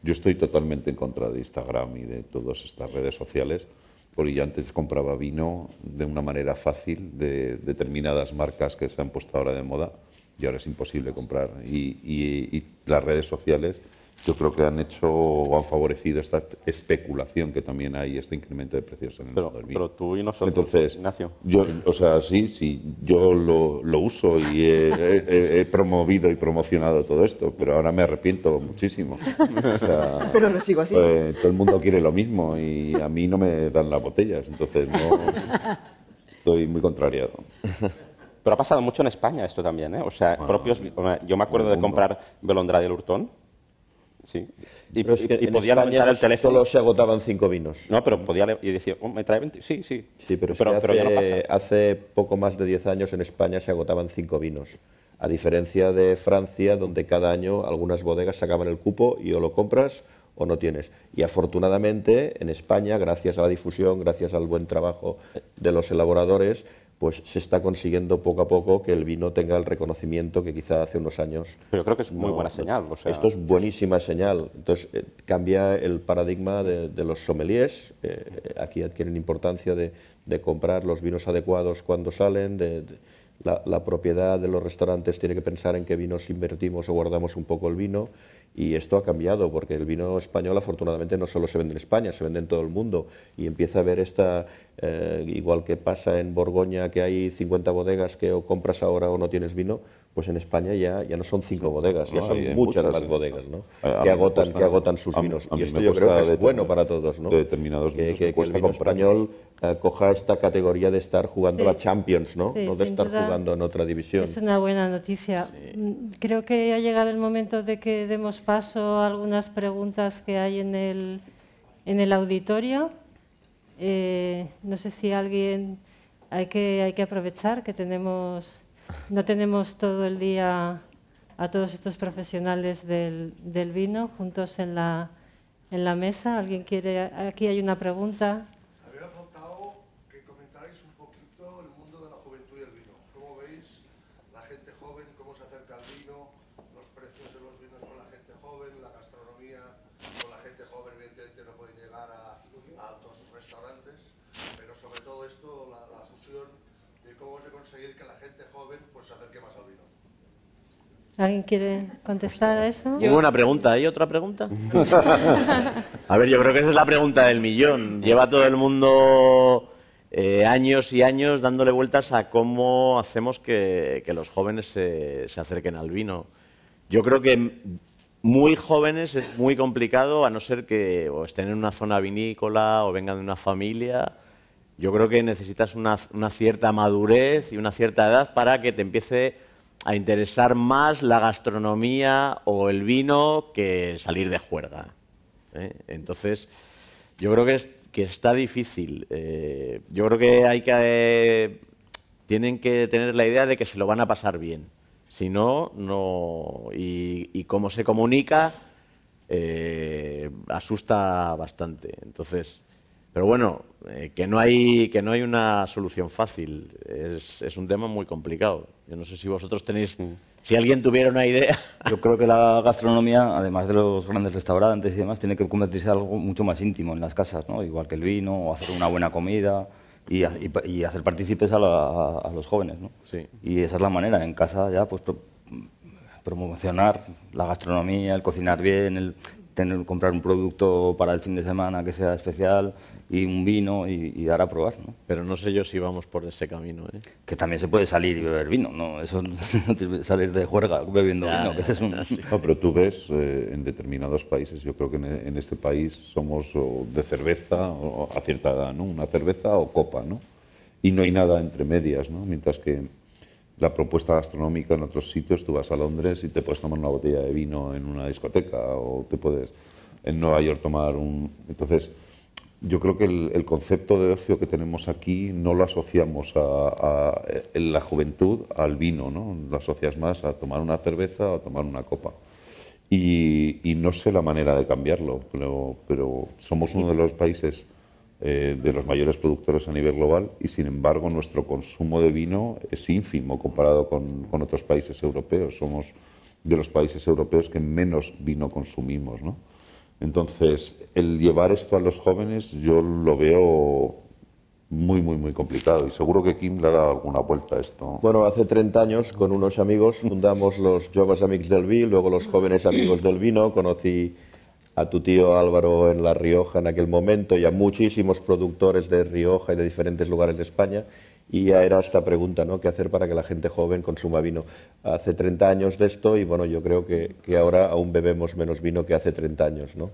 Yo estoy totalmente en contra de Instagram y de todas estas redes sociales, porque yo antes compraba vino de una manera fácil de determinadas marcas que se han puesto ahora de moda y ahora es imposible comprar. y, y las redes sociales yo creo que han hecho o han favorecido esta especulación que también hay, este incremento de precios en el pero, Pero tú y nosotros, Entonces, Ignacio. Yo, o sea, sí, sí, yo lo, uso y he, promovido y promocionado todo esto, pero ahora me arrepiento muchísimo. pero lo sigo así. Pues, todo el mundo quiere lo mismo y a mí no me dan las botellas, entonces no, estoy muy contrariado. Pero ha pasado mucho en España esto también, ¿eh? O sea, propios... Yo me acuerdo de comprar Belondra del Hurtón. Sí. Y, pero el teléfono. Solo se agotaban cinco vinos. No, pero podía y decía, oh, ¿me trae Sí, sí. Sí, pero, pero, hace, hace poco más de 10 años en España se agotaban cinco vinos. A diferencia de Francia, donde cada año algunas bodegas sacaban el cupo y o lo compras o no tienes. Y afortunadamente en España, gracias a la difusión, gracias al buen trabajo de los elaboradores, pues se está consiguiendo poco a poco que el vino tenga el reconocimiento que quizá hace unos años. Pero creo que es muy buena señal. Esto es buenísima señal. Entonces eh, cambia el paradigma de, los sommeliers. Eh, eh, aquí adquieren importancia de, comprar los vinos adecuados cuando salen, de la, propiedad de los restaurantes tiene que pensar en qué vinos invertimos o guardamos un poco el vino y esto ha cambiado porque el vino español afortunadamente no solo se vende en España, se vende en todo el mundo y empieza a haber esta, eh, igual que pasa en Borgoña que hay 50 bodegas que o compras ahora o no tienes vino, pues en España ya, ya no son cinco bodegas, ya son muchas, las bodegas ¿no? que, agotan, que agotan sus vinos. y esto yo creo que es bueno para todos, ¿no? determinados que, el español eh, coja esta categoría de estar jugando a la Champions, ¿no? no de estar jugando en otra división. Es una buena noticia. Mm, creo que ha llegado el momento de que demos paso a algunas preguntas que hay en el, en el auditorio. Eh, no sé si alguien... Hay que, hay que aprovechar que tenemos no tenemos todo el día a todos estos profesionales del, vino juntos en la, en la mesa. ¿Alguien quiere? Aquí hay una pregunta. ¿Alguien quiere contestar a eso? una pregunta, ¿hay otra pregunta? a ver, yo creo que esa es la pregunta del millón. Lleva todo el mundo eh, años y años dándole vueltas a cómo hacemos que, los jóvenes se, se, acerquen al vino. Yo creo que muy jóvenes es muy complicado, a no ser que estén en una zona vinícola o vengan de una familia yo creo que necesitas una, cierta madurez y una cierta edad para que te empiece a interesar más la gastronomía o el vino que salir de juerga. ¿eh? Entonces, yo creo que, está difícil. Eh, yo creo que hay que... tienen que tener la idea de que se lo van a pasar bien. Si no, no... Y, y cómo se comunica eh, asusta bastante. Entonces... Pero bueno, eh, que, no hay, que no hay una solución fácil. Es, un tema muy complicado. Yo no sé si vosotros tenéis... Si alguien tuviera una idea... Yo creo que la gastronomía, además de los grandes restaurantes y demás, tiene que convertirse en algo mucho más íntimo en las casas, ¿no? Igual que el vino, o hacer una buena comida y, hacer partícipes a, los jóvenes, ¿no? Sí. Y esa es la manera. En casa ya, pues, promocionar la gastronomía, el cocinar bien, el tener, comprar un producto para el fin de semana que sea especial y un vino y, dar a probar. ¿no? Pero no sé yo si vamos por ese camino. ¿eh? Que también se puede salir y beber vino, ¿no? Eso no salir de juerga bebiendo vino. Que es un... no, pero tú ves eh, en determinados países, yo creo que en, este país somos de cerveza o a cierta edad, ¿no? Una cerveza o copa, ¿no? Y no hay nada entre medias, ¿no? Mientras que la propuesta gastronómica en otros sitios, tú vas a Londres y te puedes tomar una botella de vino en una discoteca o te puedes en Nueva York tomar un... Entonces yo creo que el, concepto de ocio que tenemos aquí no lo asociamos a, la juventud al vino, ¿no? Lo asocias más a tomar una cerveza o a tomar una copa. Y, no sé la manera de cambiarlo, pero, somos uno de los países eh, de los mayores productores a nivel global y sin embargo nuestro consumo de vino es ínfimo comparado con, con otros países europeos. Somos de los países europeos que menos vino consumimos, ¿no? Entonces, el llevar esto a los jóvenes yo lo veo muy, muy, muy complicado. Y seguro que Kim le ha dado alguna vuelta a esto. Bueno, hace 30 años, con unos amigos, fundamos los Jóvenes Amigos del Vino, luego los Jóvenes Amigos del Vino. Conocí a tu tío Álvaro en La Rioja en aquel momento y a muchísimos productores de Rioja y de diferentes lugares de España y ya era esta pregunta, ¿no? ¿Qué hacer para que la gente joven consuma vino? Hace 30 años de esto y bueno, yo creo que, ahora aún bebemos menos vino que hace 30 años, ¿no?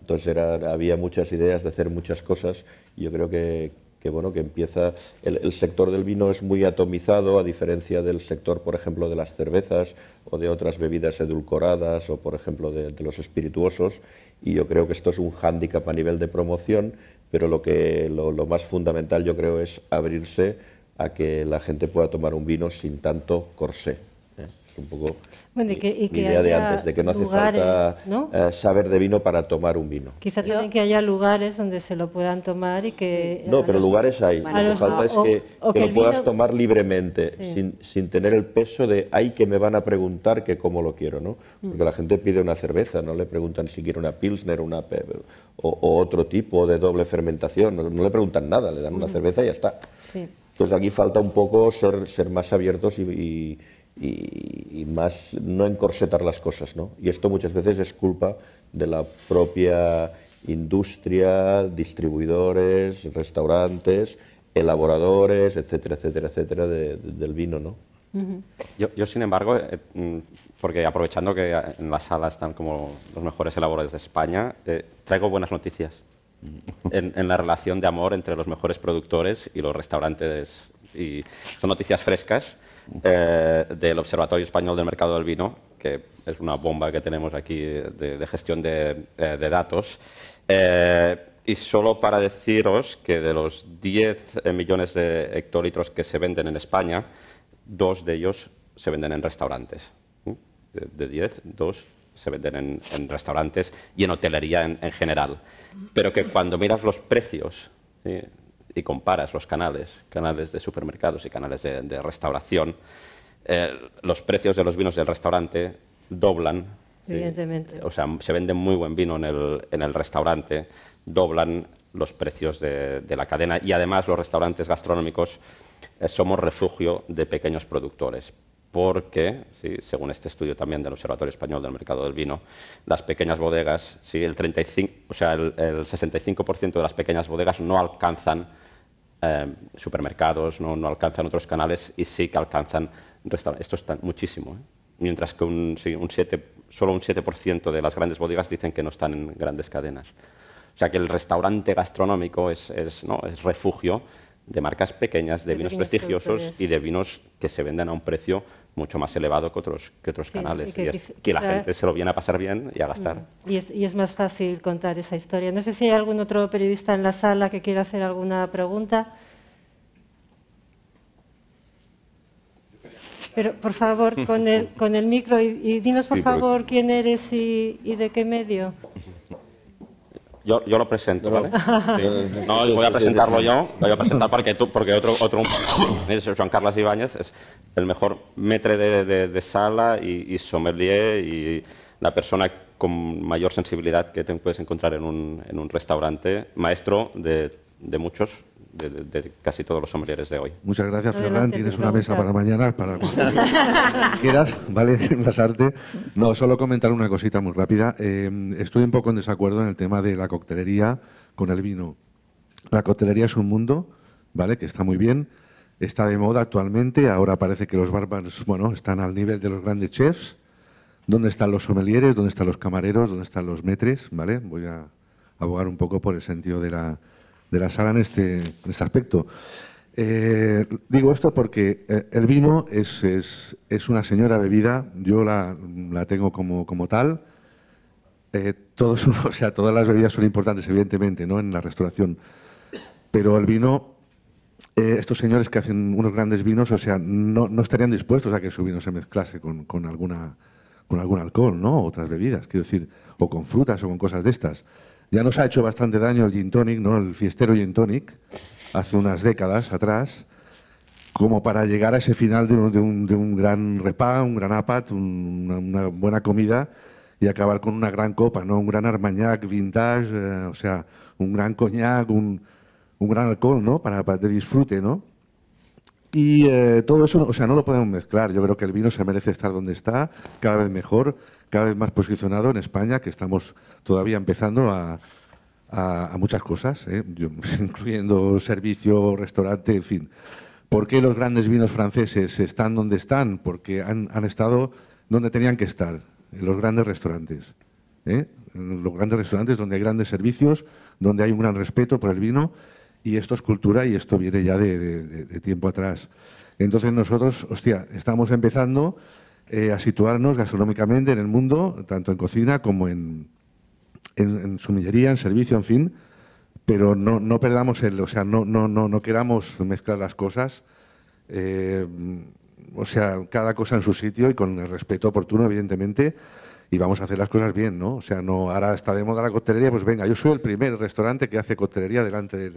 Entonces era, había muchas ideas de hacer muchas cosas y yo creo que, bueno, que empieza, el, sector del vino es muy atomizado, a diferencia del sector, por ejemplo, de las cervezas o de otras bebidas edulcoradas o, por ejemplo, de, los espirituosos, y yo creo que esto es un hándicap a nivel de promoción, pero lo, que, lo, lo más fundamental yo creo es abrirse a que la gente pueda tomar un vino sin tanto corsé. ¿eh? un poco bueno, idea de antes, de que no hace falta eh, saber de vino para tomar un vino. Quizá tienen que haya lugares donde se lo puedan tomar y que... Eh, no, pero lugares hay. lo que falta es que, lo puedas tomar libremente, sin, tener el peso de, ay, que me van a preguntar que cómo lo quiero, ¿no? Mm. Porque la gente pide una cerveza, no le preguntan si quiere una Pilsner una, o, otro tipo de doble fermentación, no, le preguntan nada, le dan una mm. cerveza y ya está. Sí. Entonces aquí falta un poco ser, más abiertos y, más no encorsetar las cosas, ¿no? Y esto muchas veces es culpa de la propia industria, distribuidores, restaurantes, elaboradores, etcétera, etcétera, etcétera, del vino, ¿no? yo, sin embargo, eh, mm, porque aprovechando que en la sala están como los mejores elaboradores de España, eh, traigo buenas noticias en, la relación de amor entre los mejores productores y los restaurantes. Y son noticias frescas eh, del Observatorio Español del Mercado del Vino, que es una bomba que tenemos aquí de, gestión de, eh, datos. Eh, y solo para deciros que de los 10 millones de hectolitros que se venden en España, dos de ellos se venden en restaurantes. ¿Mm? De 10, dos se venden en, restaurantes y en hotelería en, general. Pero que cuando miras los precios y comparas los canales, canales de supermercados y canales de, restauración, eh, los precios de los vinos del restaurante doblan. Evidentemente. O sea, se vende muy buen vino en el, restaurante, doblan los precios de, la cadena y además los restaurantes gastronómicos eh, somos refugio de pequeños productores porque, según este estudio también del Observatorio Español del Mercado del Vino, las pequeñas bodegas, ¿sí? el, o sea, el, 65% de las pequeñas bodegas no alcanzan eh, supermercados, no, alcanzan otros canales y sí que alcanzan restaurantes. Esto es muchísimo. ¿eh? Mientras que un solo un 7% de las grandes bodegas dicen que no están en grandes cadenas. O sea que el restaurante gastronómico es, refugio de marcas pequeñas, de vinos prestigiosos y de vinos que se venden a un precio mucho más elevado que otros, que otros canales. Y que, la gente se lo viene a pasar bien y a gastar. Mm, y es, más fácil contar esa historia. No sé si hay algún otro periodista en la sala que quiera hacer alguna pregunta. Pero, por favor, con el, con el micro y, dinos, por favor, quién eres y, y de qué medio. Yo, lo presento, ¿vale? No, voy a presentarlo yo, lo voy a presentar porque, tú, porque otro, otro es Juan Carlos Ibáñez es el mejor metre de, sala y, y sommelier y la persona con mayor sensibilidad que te puedes encontrar en un, en un restaurante, maestro de de muchos, de, casi todos los sommeliers de hoy. Muchas gracias, Ferran. Tienes una mesa para mañana, para cuando quieras, ¿vale? Las artes. No, solo comentar una cosita muy rápida. Eh, estoy un poco en desacuerdo en el tema de la coctelería con el vino. La coctelería es un mundo, ¿vale? Que está muy bien, está de moda actualmente. Ahora parece que los bárbaros, bueno, están al nivel de los grandes chefs. ¿Dónde están los sommeliers? ¿Dónde están los camareros? ¿Dónde están los metres? ¿Vale? Voy a abogar un poco por el sentido de la de la sala en este, este aspecto. Eh, digo esto porque eh, el vino es, una señora bebida, yo la, tengo como, como tal. Eh, todos, o sea, todas las bebidas son importantes, evidentemente, ¿no? en la restauración. Pero el vino, estos señores que hacen unos grandes vinos, o sea, no, estarían dispuestos a que su vino se mezclase con, alguna, con algún alcohol, ¿no? Otras bebidas. Quiero decir, o con frutas o con cosas de estas. Ya nos ha hecho bastante daño el gin tonic, ¿no? El fiestero gin tonic, hace unas décadas atrás, como para llegar a ese final de un, gran repá, un gran apat, una, buena comida y acabar con una gran copa, ¿no? Un gran armagnac vintage, eh, o sea, un gran coñac, un, gran alcohol, ¿no? Para, para de disfrute, ¿no? Y eh, todo eso, o sea, no lo podemos mezclar. Yo creo que el vino se merece estar donde está, cada vez mejor, cada vez más posicionado en España, que estamos todavía empezando a, muchas cosas, ¿eh? incluyendo servicio, restaurante, en fin. ¿Por qué los grandes vinos franceses están donde están? Porque han, estado donde tenían que estar, en los grandes restaurantes. ¿eh? En los grandes restaurantes donde hay grandes servicios, donde hay un gran respeto por el vino, y esto es cultura y esto viene ya de, de tiempo atrás. Entonces nosotros, hostia, estamos empezando eh, a situarnos gastronómicamente en el mundo, tanto en cocina como en, en, sumillería, en servicio, en fin, pero no, no perdamos el, o sea, no, no, no, no queramos mezclar las cosas, eh, o sea, cada cosa en su sitio y con el respeto oportuno, evidentemente, y vamos a hacer las cosas bien, ¿no? O sea, no, ahora está de moda la coctelería, pues venga, yo soy el primer restaurante que hace coctelería delante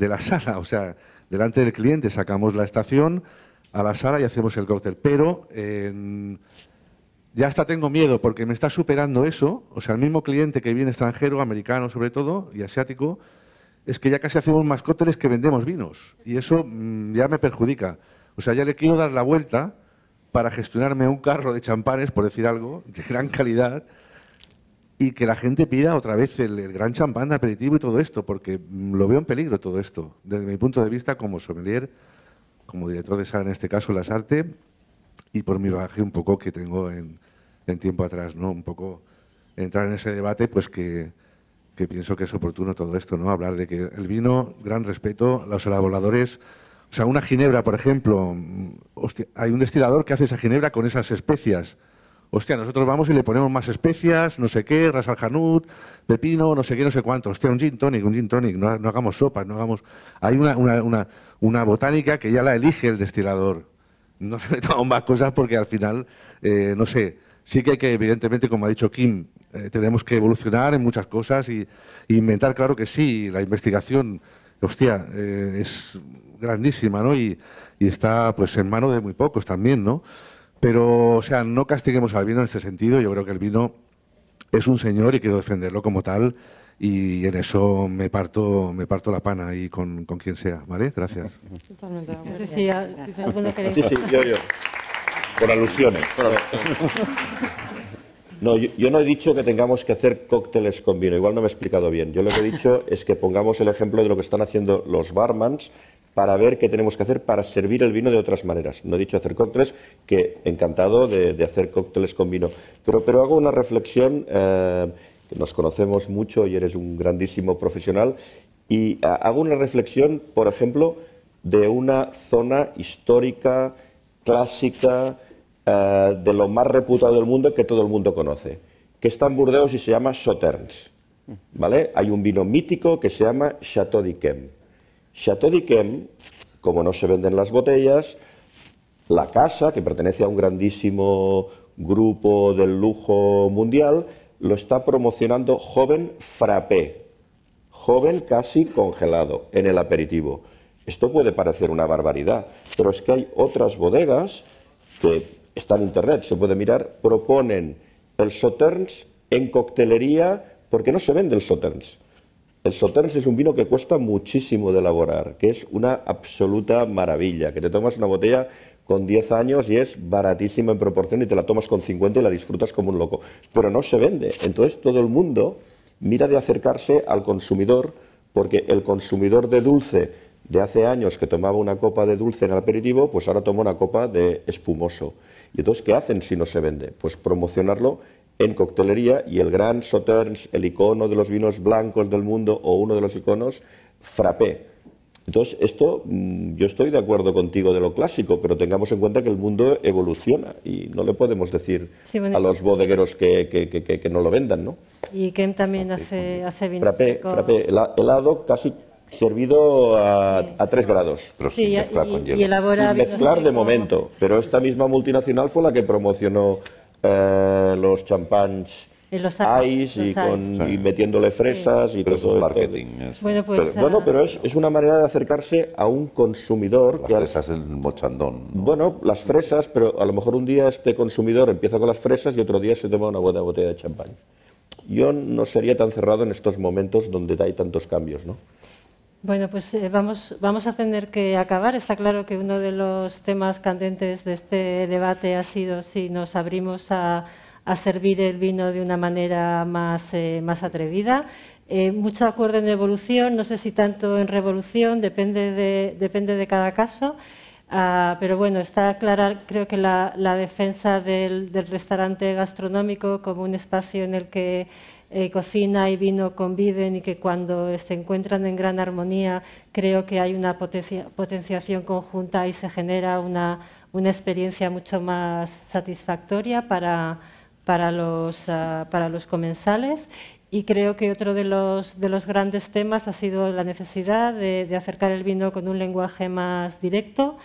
de la sala, o sea, delante del cliente sacamos la estación, a la sala y hacemos el cóctel. Pero eh, ya hasta tengo miedo porque me está superando eso. O sea, el mismo cliente que viene extranjero, americano sobre todo, y asiático, es que ya casi hacemos más cócteles que vendemos vinos. Y eso mm, ya me perjudica. O sea, ya le quiero dar la vuelta para gestionarme un carro de champanes, por decir algo, de gran calidad, y que la gente pida otra vez el, gran champán de aperitivo y todo esto, porque mm, lo veo en peligro todo esto, desde mi punto de vista como sommelier como director de sala, en este caso, las Arte, y por mi bagaje un poco que tengo en, tiempo atrás, ¿no? Un poco entrar en ese debate, pues que, pienso que es oportuno todo esto, ¿no? Hablar de que el vino, gran respeto, los elaboradores, o sea, una ginebra, por ejemplo, mm, hay un destilador que hace esa ginebra con esas especias, hostia, nosotros vamos y le ponemos más especias, no sé qué, ras al janut, pepino, no sé qué, no sé cuánto, hostia, un gin tonic, un gin tonic, no, hagamos sopas, no hagamos... Hay una, una, una, botánica que ya la elige el destilador. No se metamos más cosas porque al final, eh, no sé, sí que hay que, evidentemente, como ha dicho Kim, eh, tenemos que evolucionar en muchas cosas y, inventar, claro que sí, la investigación, hostia, eh, es grandísima, ¿no? Y, está pues en mano de muy pocos también, ¿no? Pero, o sea, no castiguemos al vino en este sentido. Yo creo que el vino es un señor y quiero defenderlo como tal. Y en eso me parto, me parto la pana ahí con, quien sea, ¿vale? Gracias. No sé alguno Sí, sí, yo, yo. Por alusiones. No, yo, no he dicho que tengamos que hacer cócteles con vino, igual no me he explicado bien. Yo lo que he dicho es que pongamos el ejemplo de lo que están haciendo los barmans para ver qué tenemos que hacer para servir el vino de otras maneras. No he dicho hacer cócteles, que encantado de, hacer cócteles con vino. Pero, hago una reflexión, eh, nos conocemos mucho y eres un grandísimo profesional, y ah, hago una reflexión, por ejemplo, de una zona histórica, clásica, eh, de lo más reputado del mundo que todo el mundo conoce, que está en Burdeos y se llama Sauternes. ¿Vale? Hay un vino mítico que se llama Chateau d'Yquem. Chateau d'Yquem, como no se venden las botellas, la casa, que pertenece a un grandísimo grupo del lujo mundial, lo está promocionando joven frappé, joven casi congelado en el aperitivo. Esto puede parecer una barbaridad, pero es que hay otras bodegas que están en internet, se puede mirar, proponen el Sauternes en coctelería porque no se vende el Sauternes. El Soternes es un vino que cuesta muchísimo de elaborar, que es una absoluta maravilla, que te tomas una botella con 10 años y es baratísima en proporción y te la tomas con 50 y la disfrutas como un loco. Pero no se vende. Entonces todo el mundo mira de acercarse al consumidor porque el consumidor de dulce de hace años que tomaba una copa de dulce en el aperitivo, pues ahora toma una copa de espumoso. ¿Y entonces qué hacen si no se vende? Pues promocionarlo en coctelería y el gran Sauternes, el icono de los vinos blancos del mundo o uno de los iconos, frappé. Entonces, esto mm, yo estoy de acuerdo contigo de lo clásico, pero tengamos en cuenta que el mundo evoluciona y no le podemos decir a los bodegueros que, que, que, no lo vendan, ¿no? Y que también hace, hace vinos frappé, frappé, helado casi servido a, tres grados. Pero sin mezclar con hielo. sin mezclar de momento, pero esta misma multinacional fue la que promocionó eh, los champáns los y, metiéndole fresas y todo eso es marketing. Bueno, pues, pero, ah. pero es, es, una manera de acercarse a un consumidor. Las fresas al... el mochandón. Bueno, las fresas, pero a lo mejor un día este consumidor empieza con las fresas y otro día se toma una buena botella de champán. Yo no sería tan cerrado en estos momentos donde hay tantos cambios, ¿no? Bueno, pues eh, vamos, vamos a tener que acabar. Está claro que uno de los temas candentes de este debate ha sido si nos abrimos a, servir el vino de una manera más, eh, más atrevida. Eh, mucho acuerdo en evolución, no sé si tanto en revolución, depende de, depende de cada caso. Ah, pero bueno, está clara, creo que la, defensa del restaurante gastronómico como un espacio en el que eh, cocina y vino conviven y que cuando se encuentran en gran armonía creo que hay una potenciación conjunta y se genera una, una experiencia mucho más satisfactoria para, para los, ah, para los comensales y creo que otro de los, de los, grandes temas ha sido la necesidad de, de, acercar el vino con un lenguaje más directo,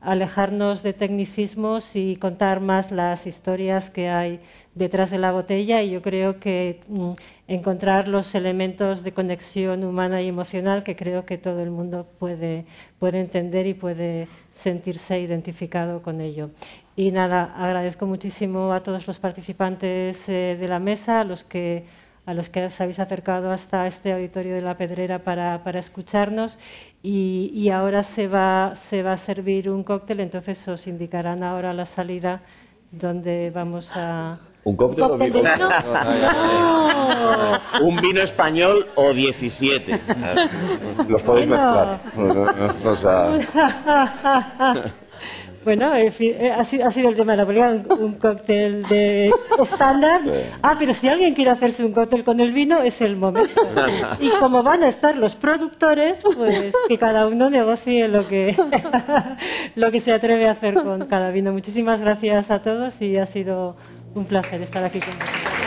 alejarnos de tecnicismos y contar más las historias que hay detrás de la botella y yo creo que mm, encontrar los elementos de conexión humana y emocional que creo que todo el mundo puede, puede entender y puede sentirse identificado con ello. Y nada, agradezco muchísimo a todos los participantes eh, de la mesa, a los que a los que os habéis acercado hasta este auditorio de la Pedrera para, escucharnos y, y, ahora se va, se va a servir un cóctel, entonces os indicarán ahora la salida donde vamos a, ¿Un cóctel? ¿Un, vino? un vino español o 17. Los podéis mezclar. Bueno, ha, sido, el tema de la película, un, cóctel de estándar. Ah, pero si alguien quiere hacerse un cóctel con el vino, es el momento. Y como van a estar los productores, pues que cada uno negocie lo que, lo que se atreve a hacer con cada vino. Muchísimas gracias a todos y ha sido un placer estar aquí con vosotros.